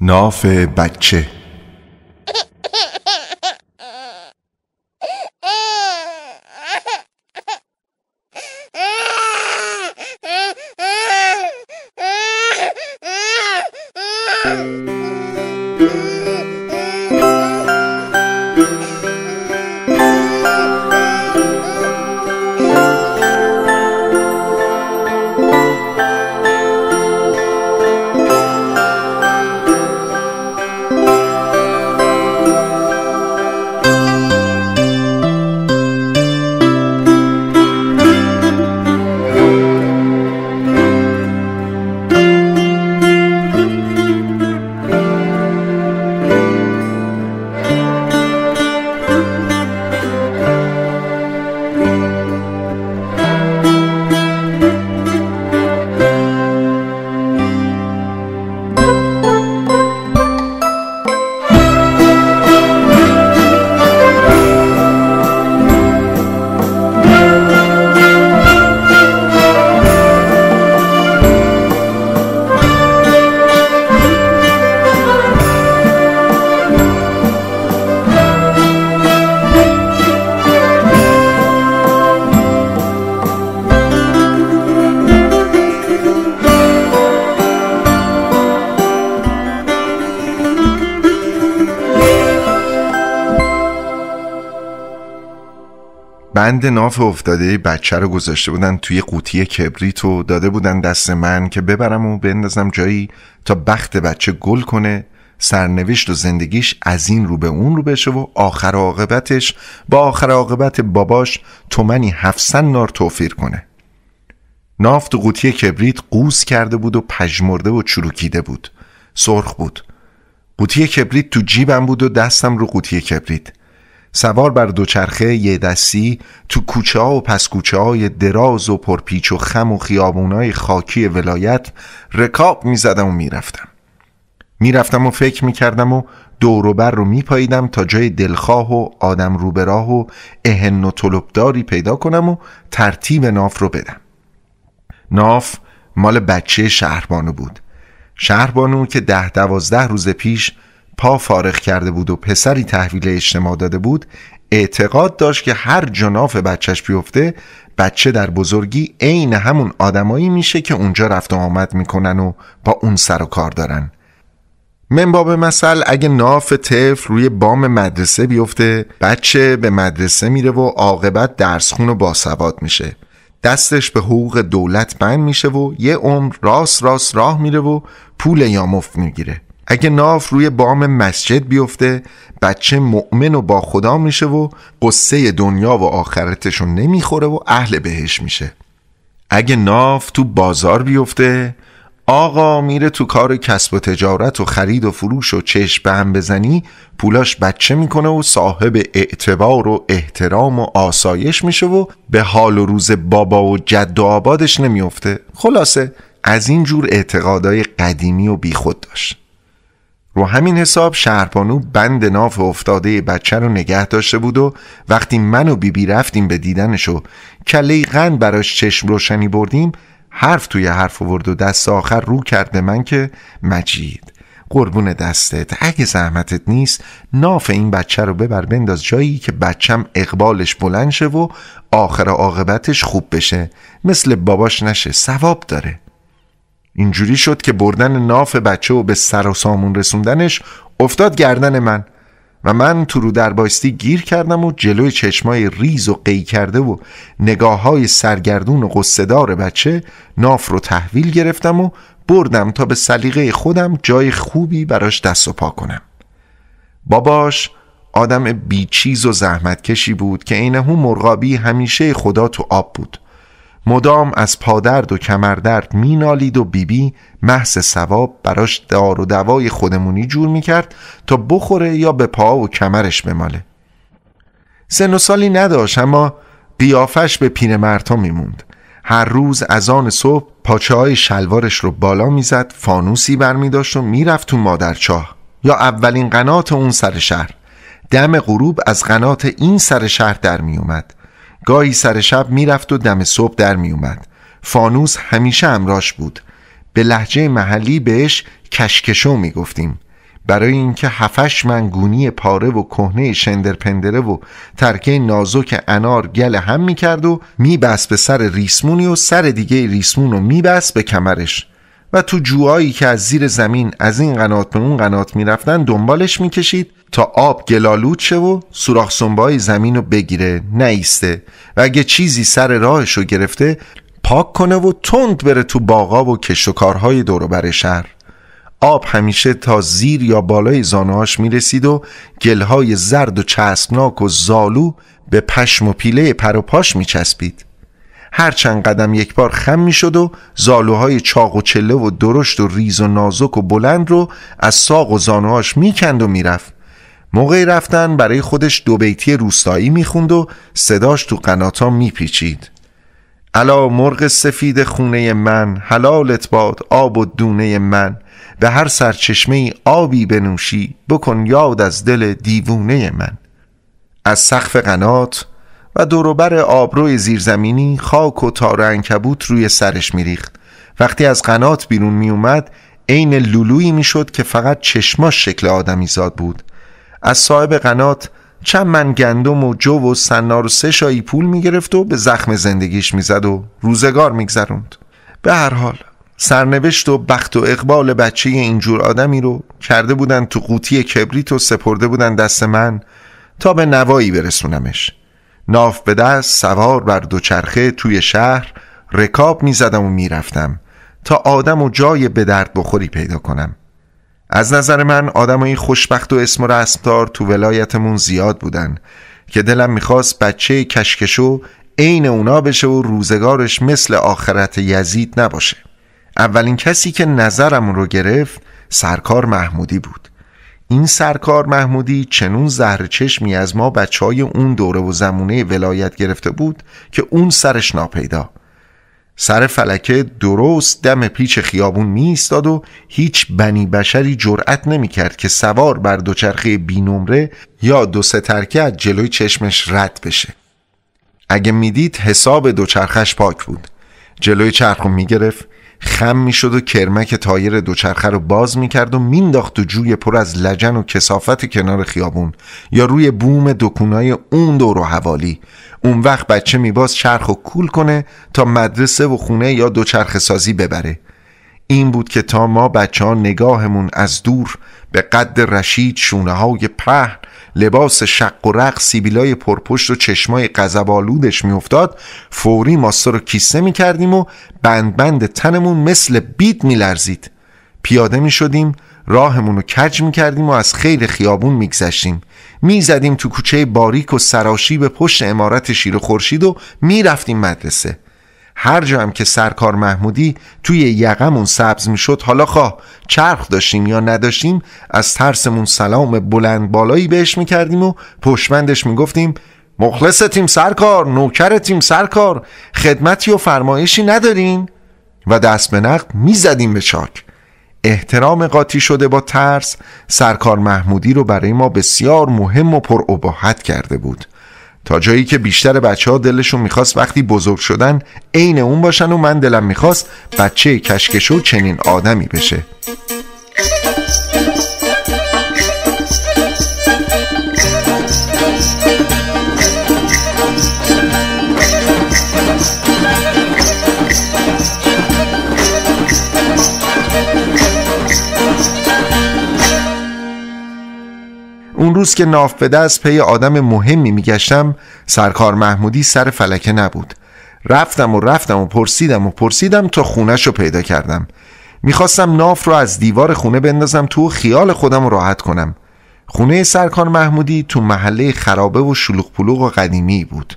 ناف بچه بند ناف افتاده بچه رو گذاشته بودن توی قوطی کبریت و داده بودن دست من که ببرم و بندازم جایی تا بخت بچه گل کنه سرنوشت و زندگیش از این رو به اون رو بشه و آخر عاقبتش با آخر عاقبت باباش تومنی هفتصد نار توفیر کنه ناف و قوطی کبریت قوز کرده بود و پژمرده و چروکیده بود سرخ بود قوطی کبریت تو جیبم بود و دستم رو قوطی کبریت سوار بر دوچرخه یه دستی تو کوچه ها و پس کوچه های دراز و پرپیچ و خم و های خاکی ولایت رکاب زدم و می رفتم و فکر کردم و دوروبر رو پاییدم تا جای دلخواه و آدم روبراه و اهن و طلبداری پیدا کنم و ترتیب ناف رو بدم ناف مال بچه شهربانو بود شهربانو که ده دوازده روز پیش پا فارغ کرده بود و پسری تحویل اجتماع داده بود اعتقاد داشت که هر جناف بچهش بیفته بچه در بزرگی عین همون آدمایی میشه که اونجا رفت و آمد میکنن و با اون سر و کار دارن باب مثل اگه ناف طفل روی بام مدرسه بیفته بچه به مدرسه میره و عاقبت درسخون و باسواد میشه دستش به حقوق دولت بند میشه و یه عمر راست راست راه میره و پول یامفت میگیره اگه ناف روی بام مسجد بیفته بچه مؤمن و با خدا میشه و قصه دنیا و آخرتشو نمیخوره و اهل بهش میشه اگه ناف تو بازار بیفته آقا میره تو کار کسب و تجارت و خرید و فروش و چشم به هم بزنی پولاش بچه میکنه و صاحب اعتبار و احترام و آسایش میشه و به حال و روز بابا و جد و آبادش نمیفته خلاصه از این جور اعتقادای قدیمی و بیخود داشت رو همین حساب شهربانو بند ناف افتاده بچه رو نگه داشته بود و وقتی من و بیبی بی رفتیم به دیدنش و کله غن براش چشم روشنی بردیم حرف توی حرف آورد و دست آخر رو کرد به من که مجید قربون دستت اگه زحمتت نیست ناف این بچه رو ببر بنداز جایی که بچم اقبالش بلند شه و آخر عاقبتش خوب بشه مثل باباش نشه ثواب داره اینجوری شد که بردن ناف بچه و به سر و سامون رسوندنش افتاد گردن من و من تو رو دربایستی گیر کردم و جلوی چشمای ریز و قی کرده و نگاه های سرگردون و قصدار بچه ناف رو تحویل گرفتم و بردم تا به سلیقه خودم جای خوبی براش دست و پا کنم باباش آدم بیچیز و زحمتکشی بود که عین مرغابی همیشه خدا تو آب بود مدام از پادرد و کمردرد مینالید و بیبی محض سواب براش دار و دوای خودمونی جور میکرد تا بخوره یا به پا و کمرش بماله سن و سالی نداشت اما قیافش به پیرمردها میموند هر روز از آن صبح پاچه های شلوارش رو بالا میزد فانوسی برمیداشت و میرفت تو مادرچاه یا اولین قنات اون سر شهر دم غروب از قنات این سر شهر در میومد گاهی سر شب میرفت و دم صبح در میومد فانوس همیشه امراش بود به لحجه محلی بهش کشکشو میگفتیم برای اینکه هفش منگونی پاره و کهنه شندرپندره و ترکه نازک انار گل هم میکرد و میبست به سر ریسمونی و سر دیگه ریسمون رو میبست به کمرش و تو جوهایی که از زیر زمین از این قنات به اون قنات میرفتن دنبالش میکشید تا آب گلالود شه و سوراخ سنبای زمین رو بگیره نیسته و اگه چیزی سر راهش رو گرفته پاک کنه و تند بره تو باغا و کشتوکارهای و بر دوروبر شهر آب همیشه تا زیر یا بالای زانوهاش میرسید و گلهای زرد و چسبناک و زالو به پشم و پیله پر و پاش میچسبید هر چند قدم یک بار خم می شد و زالوهای چاق و چله و درشت و ریز و نازک و بلند رو از ساق و زانوهاش می کند و می رفت. موقع رفتن برای خودش دو بیتی روستایی می خوند و صداش تو قناتا می پیچید. علا مرغ سفید خونه من حلالت باد آب و دونه من به هر سرچشمه آبی بنوشی بکن یاد از دل دیوونه من از سقف قنات و دوروبر آبروی زیرزمینی خاک و تار انکبوت روی سرش میریخت وقتی از قنات بیرون میومد عین لولویی میشد که فقط چشماش شکل زاد بود از صاحب قنات چند من گندم و جو و سنار و سه شایی پول میگرفت و به زخم زندگیش میزد و روزگار میگذروند به هر حال سرنوشت و بخت و اقبال بچه اینجور آدمی رو کرده بودن تو قوطی کبریت و سپرده بودن دست من تا به نوایی برسونمش ناف به دست سوار بر دوچرخه توی شهر رکاب میزدم و میرفتم تا آدم و جای به درد بخوری پیدا کنم از نظر من آدم خوشبخت و اسم و تو ولایتمون زیاد بودن که دلم میخواست بچه کشکشو عین اونا بشه و روزگارش مثل آخرت یزید نباشه اولین کسی که نظرمون رو گرفت سرکار محمودی بود این سرکار محمودی چنون زهر چشمی از ما بچه های اون دوره و زمونه ولایت گرفته بود که اون سرش ناپیدا سر فلکه درست دم پیچ خیابون می ایستاد و هیچ بنی بشری جرأت نمی کرد که سوار بر دوچرخه نمره یا دو سه از جلوی چشمش رد بشه اگه میدید حساب دوچرخش پاک بود جلوی می گرفت خم میشد و کرمک تایر دوچرخه رو باز میکرد و مینداخت و جوی پر از لجن و کسافت کنار خیابون یا روی بوم دکونای اون دور و حوالی اون وقت بچه میباز چرخ و کول کنه تا مدرسه و خونه یا دوچرخه سازی ببره این بود که تا ما بچه ها نگاهمون از دور به قد رشید شونه های پهن لباس شق و رق سیبیلای پرپشت و چشمای قذبالودش میافتاد فوری ماستر رو کیسه کردیم و بند بند تنمون مثل بید میلرزید پیاده میشدیم راهمون رو کج کردیم و از خیر خیابون می میزدیم تو کوچه باریک و سراشی به پشت امارت شیر و خورشید و میرفتیم مدرسه هر جا هم که سرکار محمودی توی یقمون سبز میشد حالا خواه چرخ داشتیم یا نداشتیم از ترسمون سلام بلند بالایی بهش میکردیم و پشمندش میگفتیم مخلص تیم سرکار نوکر تیم سرکار خدمتی و فرمایشی ندارین و دست به نقد میزدیم به چاک احترام قاطی شده با ترس سرکار محمودی رو برای ما بسیار مهم و پرعباحت کرده بود تا جایی که بیشتر بچه ها دلشون میخواست وقتی بزرگ شدن عین اون باشن و من دلم میخواست بچه کشکشو چنین آدمی بشه اون روز که ناف به دست پی آدم مهمی میگشتم سرکار محمودی سر فلکه نبود رفتم و رفتم و پرسیدم و پرسیدم تا خونش رو پیدا کردم میخواستم ناف رو از دیوار خونه بندازم تو خیال خودم رو راحت کنم خونه سرکار محمودی تو محله خرابه و شلوغ پلوغ و قدیمی بود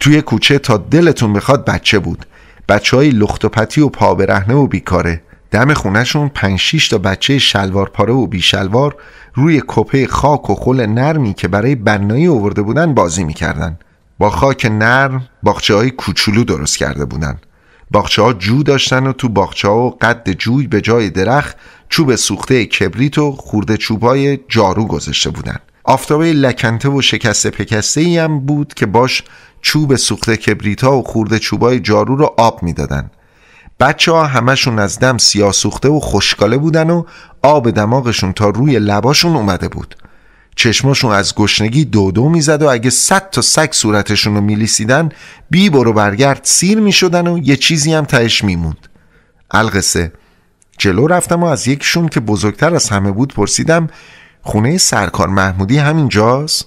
توی کوچه تا دلتون بخواد بچه بود بچه های لخت و پتی و پابرهنه و بیکاره دم خونشون پنج تا بچه شلوار پاره و شلوار روی کپه خاک و خل نرمی که برای بنایی اوورده بودن بازی میکردن با خاک نرم باخچه های کوچولو درست کرده بودن باخچه ها جو داشتن و تو باخچه ها و قد جوی به جای درخت چوب سوخته کبریت و خورده چوب های جارو گذاشته بودن آفتابه لکنته و شکسته پکسته ای هم بود که باش چوب سوخته کبریت ها و خورده های جارو رو آب میدادند بچه ها همشون از دم سیاه سوخته و خوشکاله بودن و آب دماغشون تا روی لباشون اومده بود چشماشون از گشنگی دودو دو میزد و اگه صد تا سگ صورتشون رو میلیسیدن بی برو برگرد سیر میشدن و یه چیزی هم تهش میموند القصه جلو رفتم و از یکشون که بزرگتر از همه بود پرسیدم خونه سرکار محمودی همینجاست؟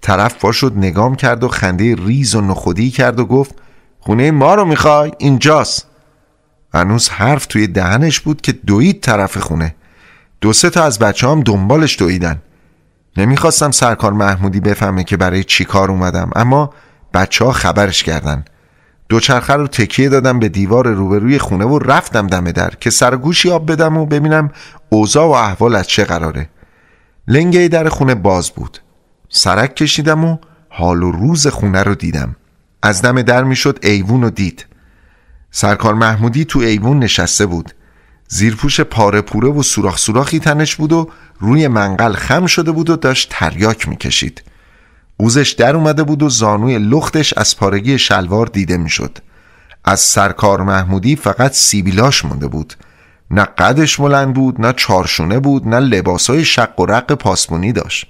طرف باشد شد نگام کرد و خنده ریز و نخودی کرد و گفت خونه ما رو میخوای اینجاست هنوز حرف توی دهنش بود که دوید طرف خونه دو سه تا از بچه هم دنبالش دویدن نمیخواستم سرکار محمودی بفهمه که برای چی کار اومدم اما بچه ها خبرش کردن دوچرخه رو تکیه دادم به دیوار روبروی خونه و رفتم دم در که سرگوشی آب بدم و ببینم اوضاع و احوال از چه قراره لنگه در خونه باز بود سرک کشیدم و حال و روز خونه رو دیدم از دم در میشد ایوون و دید سرکار محمودی تو ایوون نشسته بود زیرپوش پاره پوره و سوراخ سوراخی تنش بود و روی منقل خم شده بود و داشت تریاک میکشید قوزش در اومده بود و زانوی لختش از پارگی شلوار دیده میشد از سرکار محمودی فقط سیبیلاش مونده بود نه قدش بلند بود نه چارشونه بود نه لباسای شق و رق پاسمونی داشت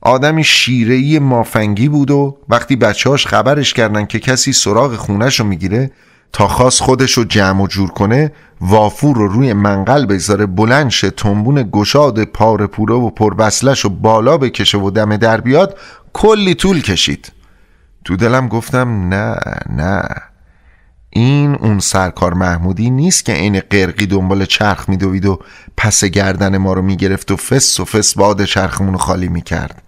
آدمی شیرهای مافنگی بود و وقتی بچهاش خبرش کردن که کسی سراغ خونش رو میگیره تا خاص خودش رو جمع و جور کنه وافور رو روی منقل بگذاره شه تنبون گشاد پار پوره و پربسلش رو بالا بکشه و دم در بیاد کلی طول کشید تو دلم گفتم نه نه این اون سرکار محمودی نیست که عین قرقی دنبال چرخ میدوید و پس گردن ما رو میگرفت و فس و فس باد چرخمون رو خالی میکرد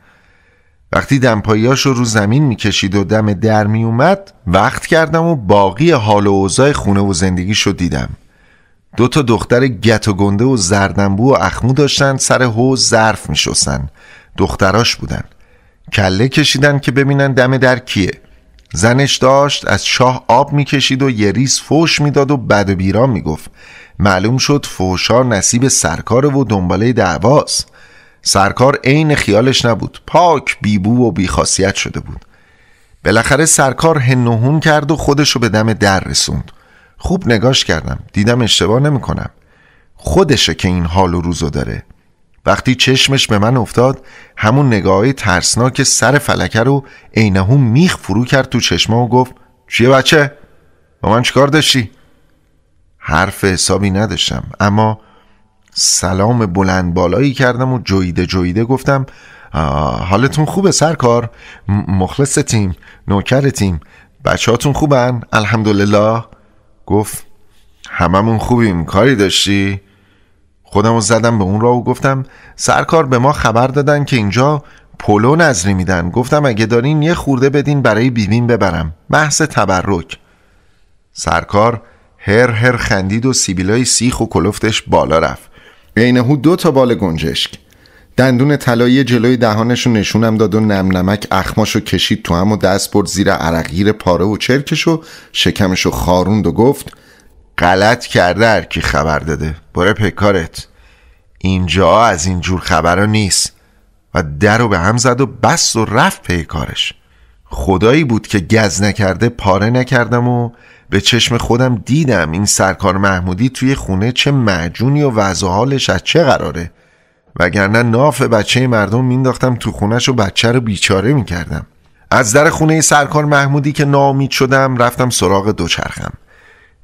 وقتی دمپاییاش رو زمین میکشید و دم در اومد وقت کردم و باقی حال و اوضاع خونه و زندگیش رو دیدم دو تا دختر گت و گنده و زردنبو و اخمو داشتن سر حوز ظرف میشستن دختراش بودن کله کشیدن که ببینن دم در کیه زنش داشت از شاه آب میکشید و یه ریز فوش میداد و بد و بیران میگفت معلوم شد فوشا نصیب سرکار و دنباله دعواست سرکار عین خیالش نبود پاک بیبو و بیخاصیت شده بود بالاخره سرکار هون کرد و خودشو به دم در رسوند خوب نگاش کردم دیدم اشتباه نمیکنم خودشه که این حال و روزو داره وقتی چشمش به من افتاد همون نگاهی ترسناک سر فلکه رو عینهو میخ فرو کرد تو چشمه و گفت چیه بچه؟ با من چیکار داشتی؟ حرف حسابی نداشتم اما سلام بلند بالایی کردم و جویده جویده گفتم حالتون خوبه سرکار مخلص تیم نوکر تیم بچهاتون خوبن الحمدلله گفت هممون خوبیم کاری داشتی خودم رو زدم به اون را و گفتم سرکار به ما خبر دادن که اینجا پولو نظری میدن گفتم اگه دارین یه خورده بدین برای بیبین ببرم بحث تبرک سرکار هر هر خندید و سیبیلای سیخ و کلفتش بالا رفت هو دو تا بال گنجشک دندون طلایی جلوی دهانش رو نشونم داد و نم نمک اخماشو کشید تو هم و دست برد زیر عرقیر پاره و چرکش و شکمش خاروند و گفت غلط کرده هر کی خبر داده باره پیکارت اینجا از این جور ها نیست و در رو به هم زد و بس و رفت پیکارش خدایی بود که گز نکرده پاره نکردم و به چشم خودم دیدم این سرکار محمودی توی خونه چه معجونی و وضع حالش از چه قراره وگرنه ناف بچه مردم مینداختم تو خونش و بچه رو بیچاره میکردم از در خونه سرکار محمودی که ناامید شدم رفتم سراغ دوچرخم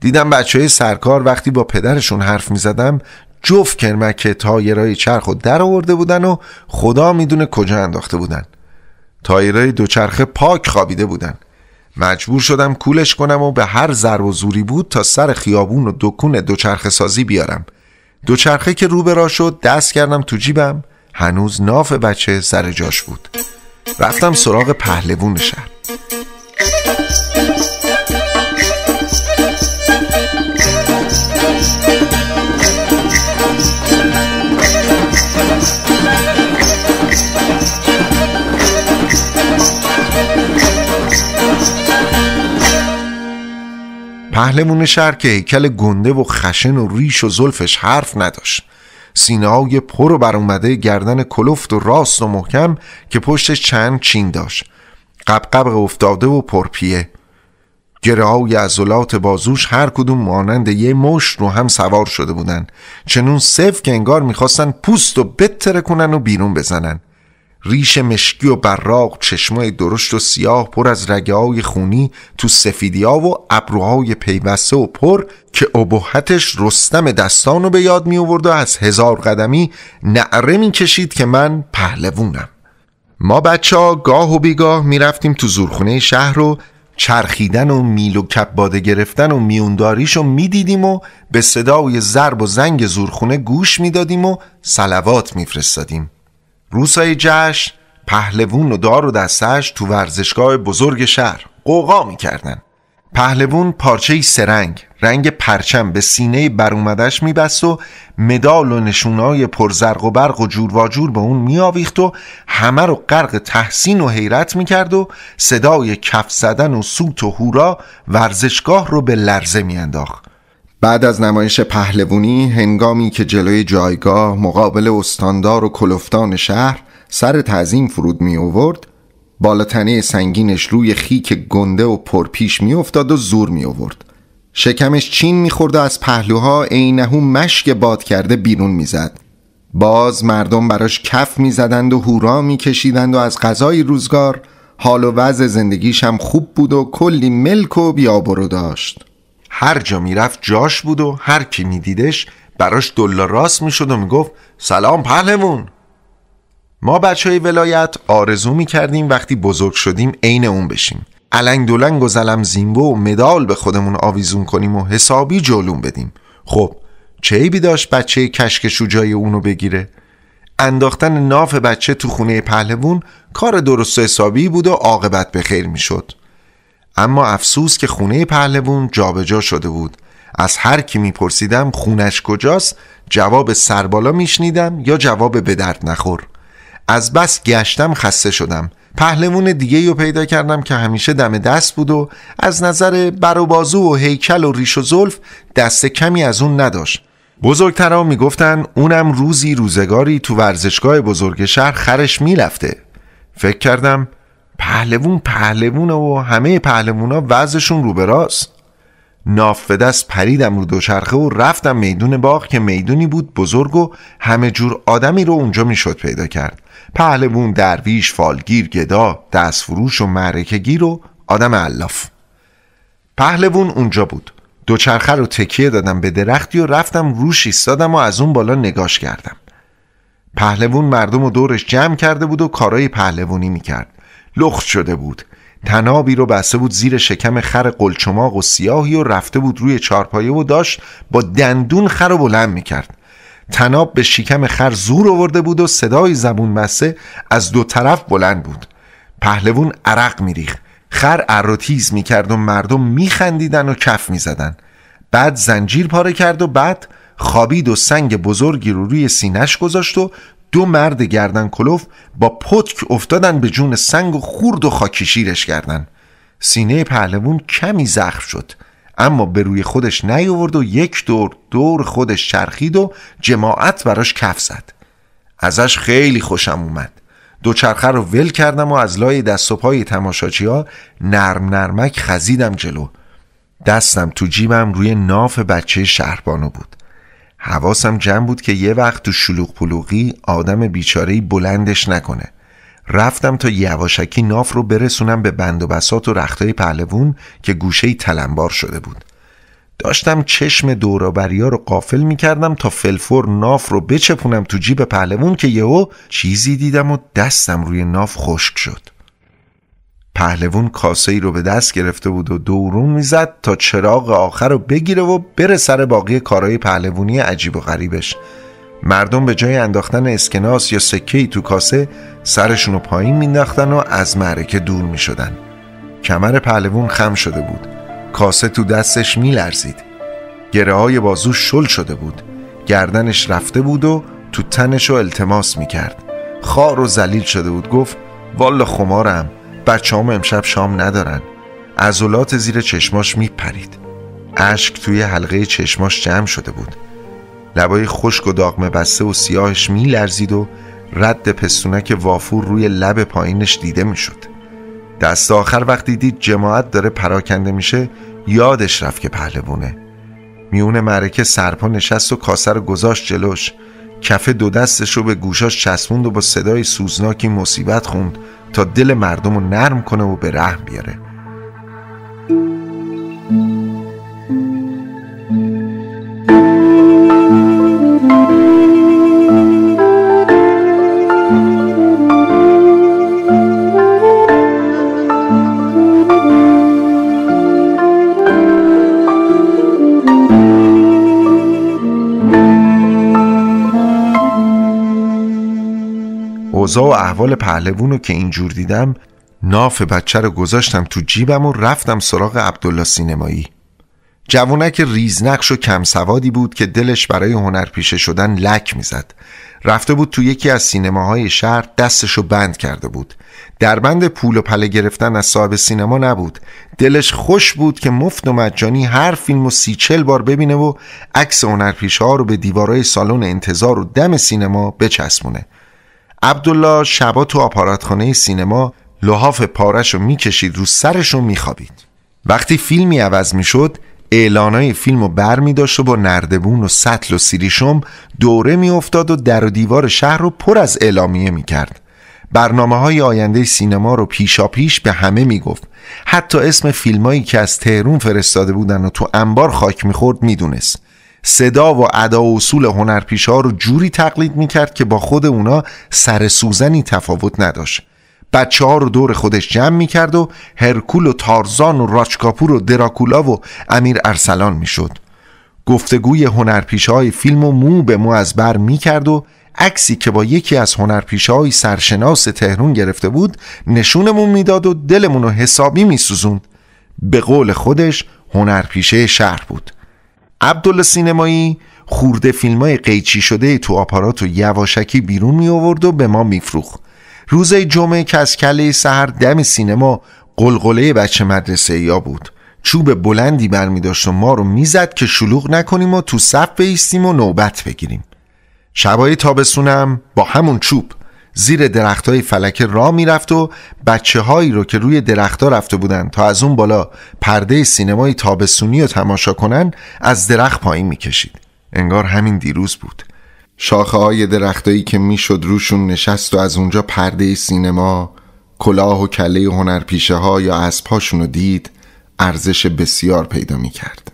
دیدم بچه سرکار وقتی با پدرشون حرف میزدم جفت کرمک تایرای چرخ و در آورده بودن و خدا میدونه کجا انداخته بودن تایرای دوچرخه پاک خوابیده بودن مجبور شدم کولش کنم و به هر ضرب و زوری بود تا سر خیابون و دکون دوچرخه سازی بیارم دوچرخه که رو شد دست کردم تو جیبم هنوز ناف بچه سر جاش بود رفتم سراغ پهلوون شهر پهلمون شهر که هیکل گنده و خشن و ریش و زلفش حرف نداشت سینه های پر و بر گردن کلفت و راست و محکم که پشتش چند چین داشت قبقب افتاده و پرپیه گره های عضلات بازوش هر کدوم مانند یه مشت رو هم سوار شده بودن چنون صف که انگار میخواستن پوست و بتره کنن و بیرون بزنن ریش مشکی و براق چشمای درشت و سیاه پر از رگه های خونی تو سفیدی ها و ابروهای پیوسته و پر که ابهتش رستم دستان رو به یاد می آورد و از هزار قدمی نعره می کشید که من پهلوونم ما بچه ها گاه و بیگاه می رفتیم تو زورخونه شهر رو چرخیدن و میل و باده گرفتن و می میدیدیم و به صدای ضرب و زنگ زورخونه گوش میدادیم و سلوات میفرستادیم روسای جشن پهلوون و دار و دستش تو ورزشگاه بزرگ شهر قوقا میکردن پهلوون پارچه سرنگ رنگ پرچم به سینه برومدش میبست و مدال و نشونای پرزرق و برق و جور و جور به اون میآویخت و همه رو غرق تحسین و حیرت میکرد و صدای کف زدن و سوت و هورا ورزشگاه رو به لرزه میانداخت بعد از نمایش پهلوونی هنگامی که جلوی جایگاه مقابل استاندار و کلفتان شهر سر تعظیم فرود می آورد بالاتنه سنگینش روی خیک گنده و پرپیش می افتاد و زور می آورد شکمش چین خورد و از پهلوها عینهو مشک باد کرده بیرون زد باز مردم براش کف زدند و هورا کشیدند و از غذای روزگار حال و وضع زندگیش هم خوب بود و کلی ملک و بیابرو داشت هر جا میرفت جاش بود و هر کی میدیدش براش دلار راست میشد و میگفت سلام پهلمون ما بچه های ولایت آرزو میکردیم وقتی بزرگ شدیم عین اون بشیم علنگ دولنگ و زلم زینبو و مدال به خودمون آویزون کنیم و حسابی جلوم بدیم خب چه ای داشت بچه کشک شجای اونو بگیره انداختن ناف بچه تو خونه پهلوون کار درست و حسابی بود و عاقبت به خیر میشد اما افسوس که خونه پهلوون جابجا شده بود از هر کی میپرسیدم خونش کجاست جواب سربالا میشنیدم یا جواب به درد نخور از بس گشتم خسته شدم پهلوون دیگه رو پیدا کردم که همیشه دم دست بود و از نظر بر و بازو و هیکل و ریش و زلف دست کمی از اون نداشت بزرگترا میگفتن اونم روزی روزگاری تو ورزشگاه بزرگ شهر خرش میرفته فکر کردم پهلوون پهلوونه و همه پهلوونا وضعشون رو ناف به دست پریدم رو دوچرخه و رفتم میدون باغ که میدونی بود بزرگ و همه جور آدمی رو اونجا میشد پیدا کرد پهلوون درویش فالگیر گدا دستفروش و معرکه گیر و آدم علاف پهلوون اونجا بود دوچرخه رو تکیه دادم به درختی و رفتم روش ایستادم و از اون بالا نگاش کردم پهلوون مردم و دورش جمع کرده بود و کارای پهلوونی میکرد لخت شده بود تنابی رو بسته بود زیر شکم خر قلچماق و سیاهی و رفته بود روی چارپایه و داشت با دندون خر رو بلند میکرد تناب به شکم خر زور آورده بود و صدای زبون بسته از دو طرف بلند بود پهلوون عرق میریخت خر اروتیز میکرد و مردم میخندیدن و کف میزدن بعد زنجیر پاره کرد و بعد خوابید و سنگ بزرگی رو روی سینش گذاشت و دو مرد گردن کلوف با پتک افتادن به جون سنگ و خورد و شیرش کردن سینه پهلوون کمی زخم شد اما به روی خودش نیاورد و یک دور دور خودش چرخید و جماعت براش کف زد ازش خیلی خوشم اومد چرخه رو ول کردم و از لای دست و پای تماشاچی ها نرم نرمک خزیدم جلو دستم تو جیبم روی ناف بچه شهربانو بود حواسم جمع بود که یه وقت تو شلوغ پلوغی آدم بیچارهی بلندش نکنه رفتم تا یواشکی ناف رو برسونم به بند و بسات و رختای پهلوون که گوشه تلمبار شده بود داشتم چشم دورابریا رو قافل کردم تا فلفور ناف رو بچپونم تو جیب پهلوون که یهو چیزی دیدم و دستم روی ناف خشک شد پهلوون کاسه ای رو به دست گرفته بود و دورون میزد تا چراغ آخر رو بگیره و بره سر باقی کارهای پهلوونی عجیب و غریبش مردم به جای انداختن اسکناس یا سکه ای تو کاسه سرشون رو پایین مینداختن و از معرکه دور میشدن کمر پهلوون خم شده بود کاسه تو دستش میلرزید گره های بازو شل شده بود گردنش رفته بود و تو تنش رو التماس میکرد خار و زلیل شده بود گفت والا خمارم بچه هم امشب شام ندارن عضلات زیر چشماش میپرید اشک توی حلقه چشماش جمع شده بود لبای خشک و داغمه بسته و سیاهش میلرزید و رد پستونک وافور روی لب پایینش دیده میشد دست آخر وقتی دید جماعت داره پراکنده میشه یادش رفت که پهلوونه میون معرکه سرپا نشست و کاسر گذاشت جلوش کفه دو دستش رو به گوشاش چسبوند و با صدای سوزناکی مصیبت خوند تا دل مردم رو نرم کنه و به رحم بیاره و احوال پهلوون رو که اینجور دیدم ناف بچه رو گذاشتم تو جیبم و رفتم سراغ عبدالله سینمایی جوونک ریزنقش و کم سوادی بود که دلش برای هنرپیشه شدن لک میزد رفته بود تو یکی از سینماهای شهر دستشو بند کرده بود در بند پول و پله گرفتن از صاحب سینما نبود دلش خوش بود که مفت و مجانی هر فیلم و سی چل بار ببینه و عکس هنرپیشه ها رو به دیوارای سالن انتظار و دم سینما بچسبونه عبدالله شبا تو آپاراتخانه سینما لحاف پارش رو میکشید رو سرش رو میخوابید وقتی فیلمی عوض میشد اعلانای فیلم رو بر می داشت و با نردبون و سطل و سیریشم دوره میافتاد و در و دیوار شهر رو پر از اعلامیه میکرد برنامه های آینده سینما رو پیشا پیش به همه میگفت حتی اسم فیلمایی که از تهرون فرستاده بودن و تو انبار خاک میخورد میدونست صدا و ادا و اصول هنرپیشه ها رو جوری تقلید میکرد که با خود اونا سر سوزنی تفاوت نداشت بچه ها رو دور خودش جمع میکرد و هرکول و تارزان و راچکاپور و دراکولا و امیر ارسلان میشد گفتگوی هنرپیشه های فیلم و مو به مو از بر میکرد و عکسی که با یکی از هنرپیشه های سرشناس تهرون گرفته بود نشونمون میداد و دلمون رو حسابی میسوزوند به قول خودش هنرپیشه شهر بود عبدالله سینمایی خورده فیلم های قیچی شده تو آپارات و یواشکی بیرون می آورد و به ما میفروخت. روز جمعه که از کله سهر دم سینما قلقله بچه مدرسه یا بود چوب بلندی برمی داشت و ما رو میزد که شلوغ نکنیم و تو صف بیستیم و نوبت بگیریم شبای تابستونم با همون چوب زیر درخت های فلک را میرفت و بچه هایی رو که روی درختها رفته بودند، تا از اون بالا پرده سینمای تابستونی رو تماشا کنن از درخت پایین میکشید انگار همین دیروز بود شاخه های درختایی که میشد روشون نشست و از اونجا پرده سینما کلاه و کله هنرپیشه ها یا اسبهاشون رو دید ارزش بسیار پیدا میکرد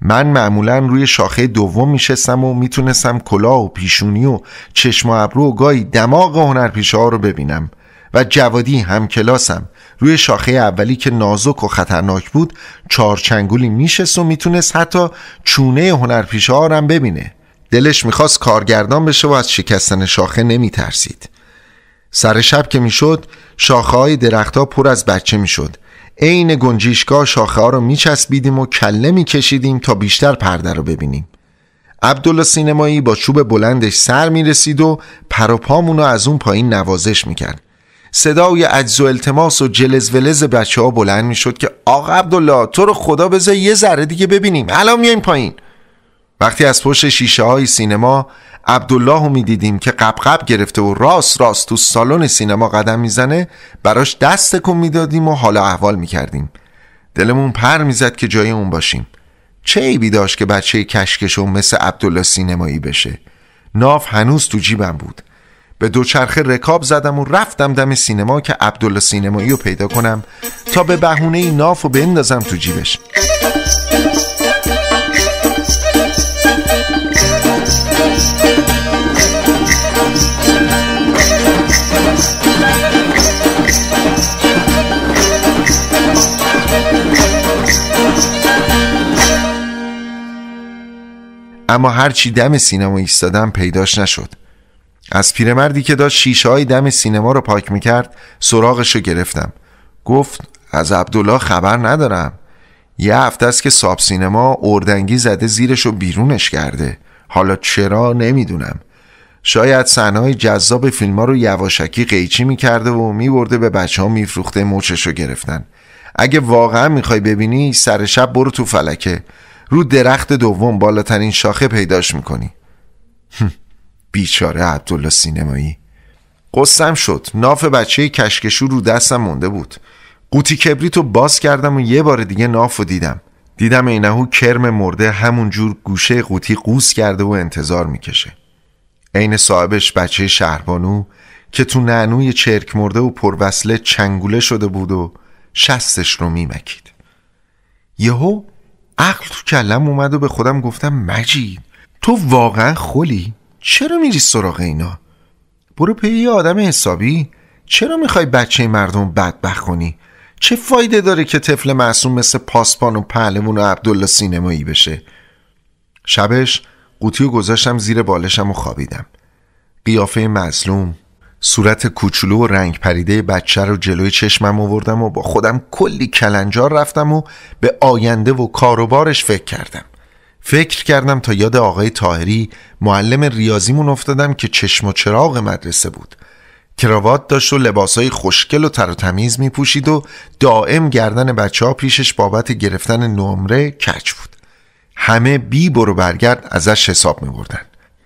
من معمولا روی شاخه دوم میشستم و میتونستم کلاه و پیشونی و چشم و ابرو و گاهی دماغ هنرپیشه ها رو ببینم و جوادی هم کلاسم روی شاخه اولی که نازک و خطرناک بود چارچنگولی میشست و میتونست حتی چونه هنرپیشه ها رو ببینه دلش میخواست کارگردان بشه و از شکستن شاخه نمیترسید سر شب که میشد شاخه های درختها پر از بچه میشد عین گنجیشگاه شاخه ها رو میچسبیدیم و کله میکشیدیم تا بیشتر پرده رو ببینیم عبدالله سینمایی با چوب بلندش سر میرسید و پر و پامون رو از اون پایین نوازش میکرد صدای عجز و التماس و جلز ولز بچه ها بلند میشد که آقا عبدالله تو رو خدا بذار یه ذره دیگه ببینیم الان میایم پایین وقتی از پشت شیشه های سینما عبدالله رو میدیدیم که قبقب گرفته و راست راست تو سالن سینما قدم میزنه براش دست می میدادیم و حالا احوال میکردیم دلمون پر میزد که جای اون باشیم چه عیبی داشت که بچه کشکشون مثل عبدالله سینمایی بشه ناف هنوز تو جیبم بود به دوچرخه رکاب زدم و رفتم دم سینما که عبدالله سینمایی رو پیدا کنم تا به بهونه ناف رو بندازم تو جیبش اما هرچی دم سینما ایستادم پیداش نشد از پیرمردی که داشت شیشه های دم سینما رو پاک میکرد سراغش رو گرفتم گفت از عبدالله خبر ندارم یه هفته است که ساب سینما اردنگی زده زیرش و بیرونش کرده حالا چرا نمیدونم شاید سنهای جذاب فیلم ها رو یواشکی قیچی میکرده و میبرده به بچه ها میفروخته موچش رو گرفتن اگه واقعا میخوای ببینی سر شب برو تو فلکه رو درخت دوم بالاترین شاخه پیداش میکنی بیچاره عبدالله سینمایی قصم شد ناف بچه کشکشو رو دستم مونده بود قوطی کبریت باز کردم و یه بار دیگه ناف رو دیدم دیدم اینهو کرم مرده همون جور گوشه قوطی قوس کرده و انتظار میکشه عین صاحبش بچه شهربانو که تو نعنوی چرک مرده و پروسله چنگوله شده بود و شستش رو میمکید یهو عقل تو کلم اومد و به خودم گفتم مجید تو واقعا خولی؟ چرا میری سراغ اینا برو پی یه آدم حسابی چرا میخوای بچه مردم بدبخ کنی چه فایده داره که طفل معصوم مثل پاسپان و پهلمون و عبدالله سینمایی بشه شبش قوطی و گذاشتم زیر بالشم و خوابیدم قیافه مظلوم صورت کوچولو و رنگ پریده بچه رو جلوی چشمم آوردم و با خودم کلی کلنجار رفتم و به آینده و کاروبارش فکر کردم فکر کردم تا یاد آقای تاهری معلم ریاضیمون افتادم که چشم و چراغ مدرسه بود کراوات داشت و لباسای خوشگل و تر و تمیز می پوشید و دائم گردن بچه ها پیشش بابت گرفتن نمره کچ بود همه بی برو برگرد ازش حساب می بردن.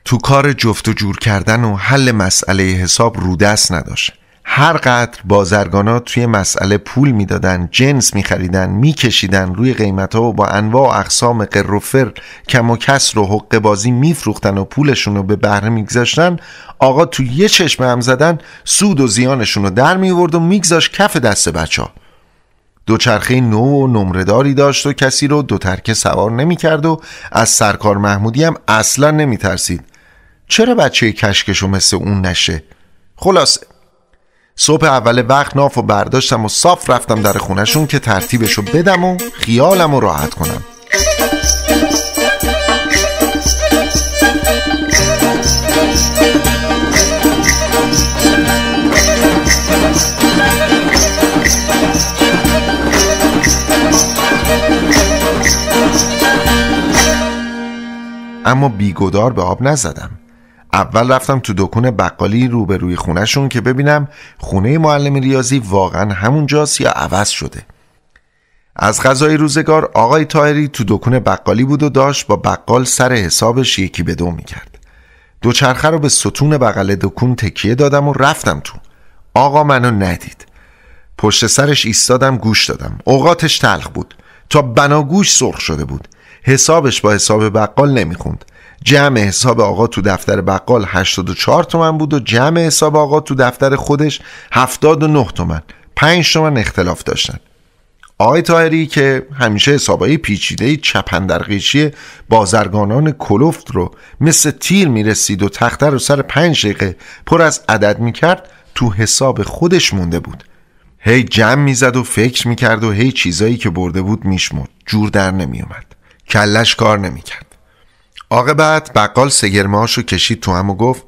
تو کار جفت و جور کردن و حل مسئله حساب رو دست نداشت هر قدر ها توی مسئله پول میدادن جنس میخریدن میکشیدن روی قیمت ها و با انواع و اقسام قروفر کم و کسر و حق بازی میفروختن و پولشون رو به بهره میگذاشتن آقا تو یه چشم هم زدن سود و زیانشون رو در میورد و میگذاشت کف دست بچه ها. دوچرخه نو و نمرداری داشت و کسی رو دوترکه سوار نمیکرد و از سرکار محمودی هم اصلا ترسید چرا بچه کشکشو مثل اون نشه؟ خلاصه صبح اول وقت ناف و برداشتم و صاف رفتم در خونشون که ترتیبشو بدم و خیالم راحت کنم اما بیگدار به آب نزدم اول رفتم تو دکون بقالی روبروی خونهشون که ببینم خونه معلم ریاضی واقعا همونجاست یا عوض شده از غذای روزگار آقای تایری تو دکون بقالی بود و داشت با بقال سر حسابش یکی به دو میکرد دوچرخه رو به ستون بغل دکون تکیه دادم و رفتم تو آقا منو ندید پشت سرش ایستادم گوش دادم اوقاتش تلخ بود تا بناگوش سرخ شده بود حسابش با حساب بقال نمیخوند جمع حساب آقا تو دفتر بقال 84 تومن بود و جمع حساب آقا تو دفتر خودش 79 تومن 5 تومن اختلاف داشتن آقای تاهری که همیشه حسابهای پیچیده چپندرقیشی بازرگانان کلفت رو مثل تیر میرسید و تختر رو سر پنج دقیقه پر از عدد میکرد تو حساب خودش مونده بود هی جمع میزد و فکر میکرد و هی چیزایی که برده بود میشمرد جور در نمیومد کلش کار نمیکرد بعد بقال سگرماشو کشید تو هم و گفت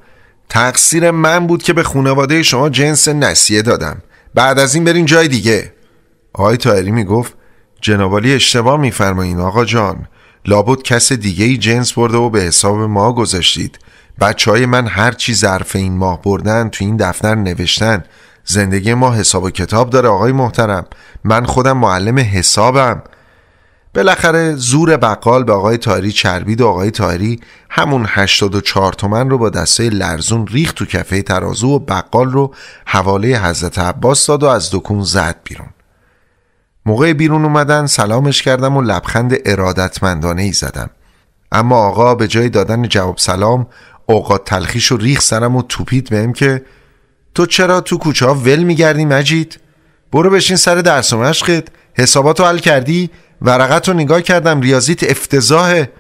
تقصیر من بود که به خانواده شما جنس نسیه دادم بعد از این برین جای دیگه آقای تایری میگفت جنابالی اشتباه میفرمایین آقا جان لابد کس دیگه ای جنس برده و به حساب ما گذاشتید بچه های من هر چی ظرف این ماه بردن تو این دفتر نوشتن زندگی ما حساب و کتاب داره آقای محترم من خودم معلم حسابم بالاخره زور بقال به آقای تاری چربید و آقای تاری همون 84 تومن رو با دسته لرزون ریخت تو کفه ترازو و بقال رو حواله حضرت عباس داد و از دکون زد بیرون موقع بیرون اومدن سلامش کردم و لبخند ارادتمندانه ای زدم اما آقا به جای دادن جواب سلام اوقات تلخیش و ریخ سرم و توپید بهم که تو چرا تو کوچه ها ول میگردی مجید؟ برو بشین سر درس و مشقت حساباتو حل کردی ورقت رو نگاه کردم ریاضیت افتضاحه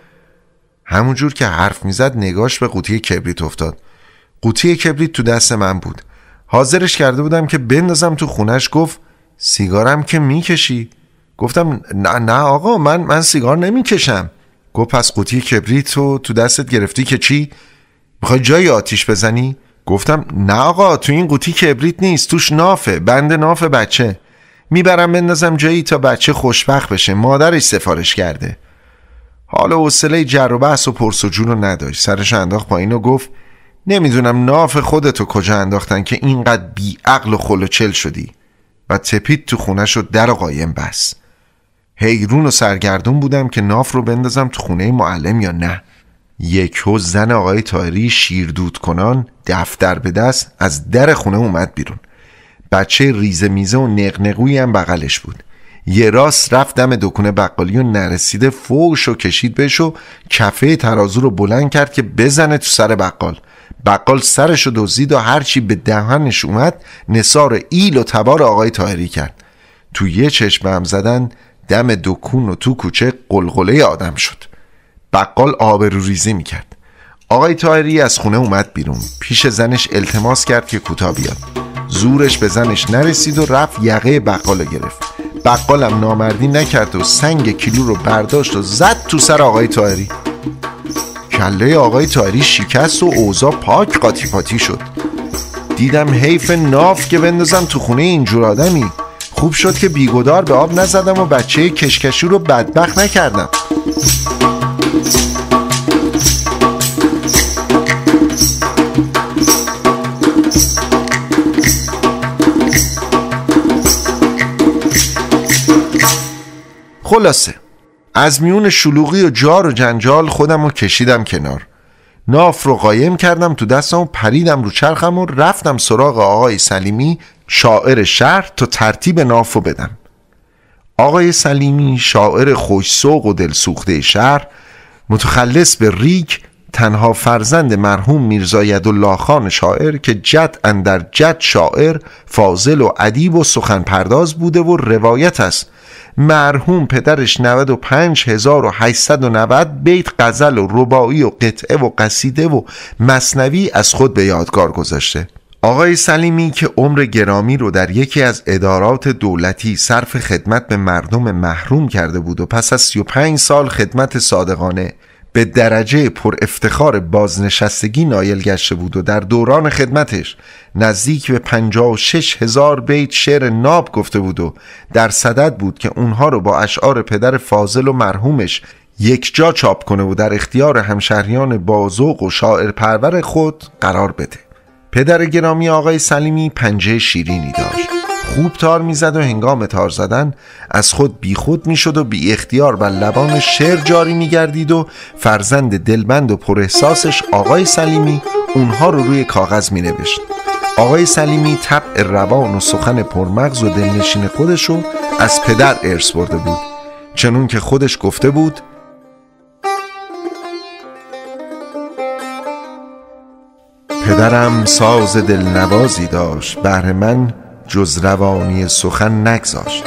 همونجور که حرف میزد نگاش به قوطی کبریت افتاد قوطی کبریت تو دست من بود حاضرش کرده بودم که بندازم تو خونش گفت سیگارم که میکشی گفتم نه نه آقا من من سیگار نمیکشم گفت پس قوطی کبریت تو تو دستت گرفتی که چی میخوای جایی آتیش بزنی گفتم نه آقا تو این قوطی کبریت نیست توش نافه بند ناف بچه میبرم بندازم جایی تا بچه خوشبخت بشه مادرش سفارش کرده حالا حوصله جر و بحث و پرس و جون رو نداشت سرش انداخت پایین و گفت نمیدونم ناف خودتو کجا انداختن که اینقدر بیعقل و چل شدی و تپید تو خونه شد در قایم بس حیرون و سرگردون بودم که ناف رو بندازم تو خونه معلم یا نه یک زن آقای تاری شیردود کنان دفتر به دست از در خونه اومد بیرون بچه ریزه میزه و نقنقویی هم بغلش بود یه راست رفت دم دکونه بقالی و نرسیده فوش و کشید بهش و کفه ترازو رو بلند کرد که بزنه تو سر بقال بقال سرش رو دزدید و هرچی به دهنش اومد نصار ایل و تبار آقای تاهری کرد تو یه چشم هم زدن دم دکون و تو کوچه قلقله آدم شد بقال آبرو ریزی میکرد آقای تاهری از خونه اومد بیرون پیش زنش التماس کرد که کوتا بیاد زورش به زنش نرسید و رفت یقه بقال گرفت بقالم نامردی نکرد و سنگ کیلو رو برداشت و زد تو سر آقای تاهری کله آقای تاهری شکست و اوضاع پاک قاطی پاتی شد دیدم حیف ناف که بندازم تو خونه اینجور آدمی خوب شد که بیگدار به آب نزدم و بچه کشکشو رو بدبخت نکردم خلاصه از میون شلوغی و جار و جنجال خودم رو کشیدم کنار ناف رو قایم کردم تو دستم و پریدم رو چرخم و رفتم سراغ آقای سلیمی شاعر شهر تا ترتیب ناف رو بدم آقای سلیمی شاعر خوشسوق و دلسوخته شهر متخلص به ریک تنها فرزند مرحوم میرزا یدالله خان شاعر که جد اندر جد شاعر فاضل و ادیب و سخن پرداز بوده و روایت است مرحوم پدرش 95890 بیت غزل و ربایی و قطعه و قصیده و مصنوی از خود به یادگار گذاشته آقای سلیمی که عمر گرامی رو در یکی از ادارات دولتی صرف خدمت به مردم محروم کرده بود و پس از 35 سال خدمت صادقانه به درجه پر افتخار بازنشستگی نایل گشته بود و در دوران خدمتش نزدیک به 56 هزار بیت شعر ناب گفته بود و در صدد بود که اونها رو با اشعار پدر فاضل و مرحومش یک جا چاپ کنه و در اختیار همشهریان بازوق و شاعر پرور خود قرار بده پدر گرامی آقای سلیمی پنجه شیرینی داشت خوب تار میزد و هنگام تار زدن از خود بیخود میشد و بی اختیار و لبان شعر جاری میگردید و فرزند دلبند و پراحساسش آقای سلیمی اونها رو روی کاغذ می نوشت. آقای سلیمی طبع روان و سخن پرمغز و دلنشین خودش رو از پدر ارث برده بود چنون که خودش گفته بود پدرم ساز دلنوازی داشت بر من جز روانی سخن نگذاشت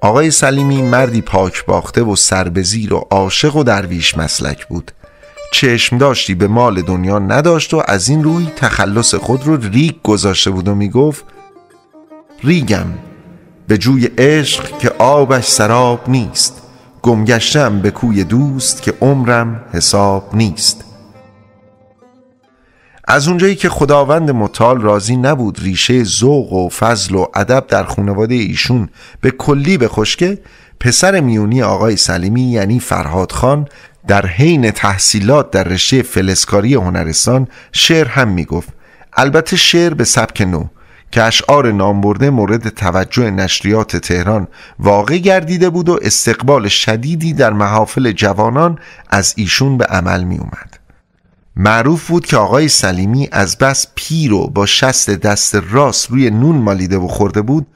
آقای سلیمی مردی پاک باخته و سربزیر و عاشق و درویش مسلک بود چشم داشتی به مال دنیا نداشت و از این روی تخلص خود رو ریگ گذاشته بود و میگفت ریگم به جوی عشق که آبش سراب نیست گمگشتم به کوی دوست که عمرم حساب نیست از اونجایی که خداوند متعال راضی نبود ریشه ذوق و فضل و ادب در خانواده ایشون به کلی به خشکه پسر میونی آقای سلیمی یعنی فرهاد خان در حین تحصیلات در رشته فلسکاری هنرستان شعر هم میگفت البته شعر به سبک نو که اشعار نامبرده مورد توجه نشریات تهران واقع گردیده بود و استقبال شدیدی در محافل جوانان از ایشون به عمل می اومد. معروف بود که آقای سلیمی از بس پیر و با شست دست راست روی نون مالیده و خورده بود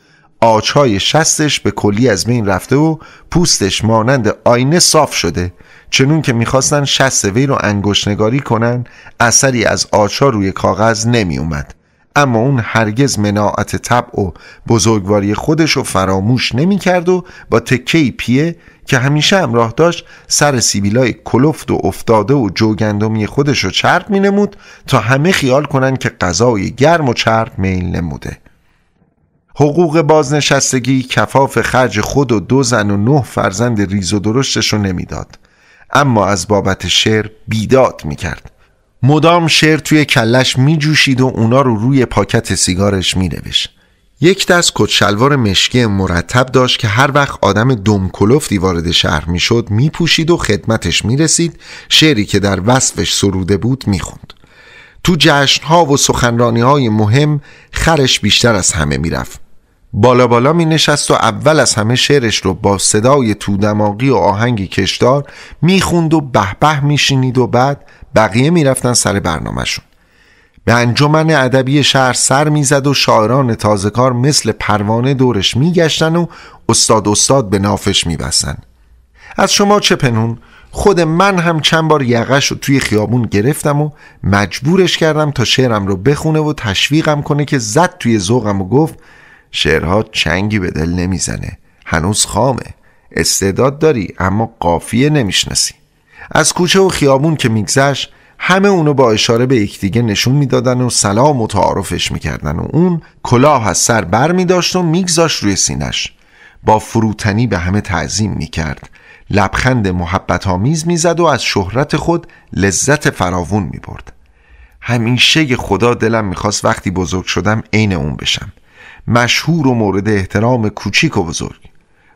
آچای شستش به کلی از بین رفته و پوستش مانند آینه صاف شده چنون که میخواستن شست وی رو انگشتنگاری کنن اثری از آچها روی کاغذ نمی اومد اما اون هرگز مناعت طبع و بزرگواری خودش رو فراموش نمیکرد و با تکی پیه که همیشه همراه داشت سر سیبیلای کلفت و افتاده و جوگندمی خودش رو چرب می نمود تا همه خیال کنند که غذای گرم و چرب میل نموده حقوق بازنشستگی کفاف خرج خود و دو زن و نه فرزند ریز و درشتش رو نمیداد اما از بابت شعر بیداد میکرد مدام شعر توی کلش میجوشید و اونا رو روی پاکت سیگارش مینوشت یک دست شلوار مشکی مرتب داشت که هر وقت آدم دمکلفتی وارد شهر میشد میپوشید و خدمتش میرسید شعری که در وصفش سروده بود میخوند تو جشنها و سخنرانی های مهم خرش بیشتر از همه میرفت بالا بالا می نشست و اول از همه شعرش رو با صدای تو دماغی و آهنگی کشدار می خوند و به به می شینید و بعد بقیه می رفتن سر برنامهشون به انجمن ادبی شهر سر زد و شاعران کار مثل پروانه دورش می گشتن و استاد استاد به نافش بستن از شما چه پنون خود من هم چند بار یقش رو توی خیابون گرفتم و مجبورش کردم تا شعرم رو بخونه و تشویقم کنه که زد توی ذوقم و گفت شعرها چنگی به دل نمیزنه هنوز خامه استعداد داری اما قافیه نمیشناسی از کوچه و خیابون که میگذشت همه اونو با اشاره به یکدیگه نشون میدادن و سلام و تعارفش میکردن و اون کلاه از سر بر می و میگذاشت روی سینش با فروتنی به همه تعظیم میکرد لبخند محبت آمیز میزد و از شهرت خود لذت فراوون میبرد همیشه خدا دلم میخواست وقتی بزرگ شدم عین اون بشم مشهور و مورد احترام کوچیک و بزرگ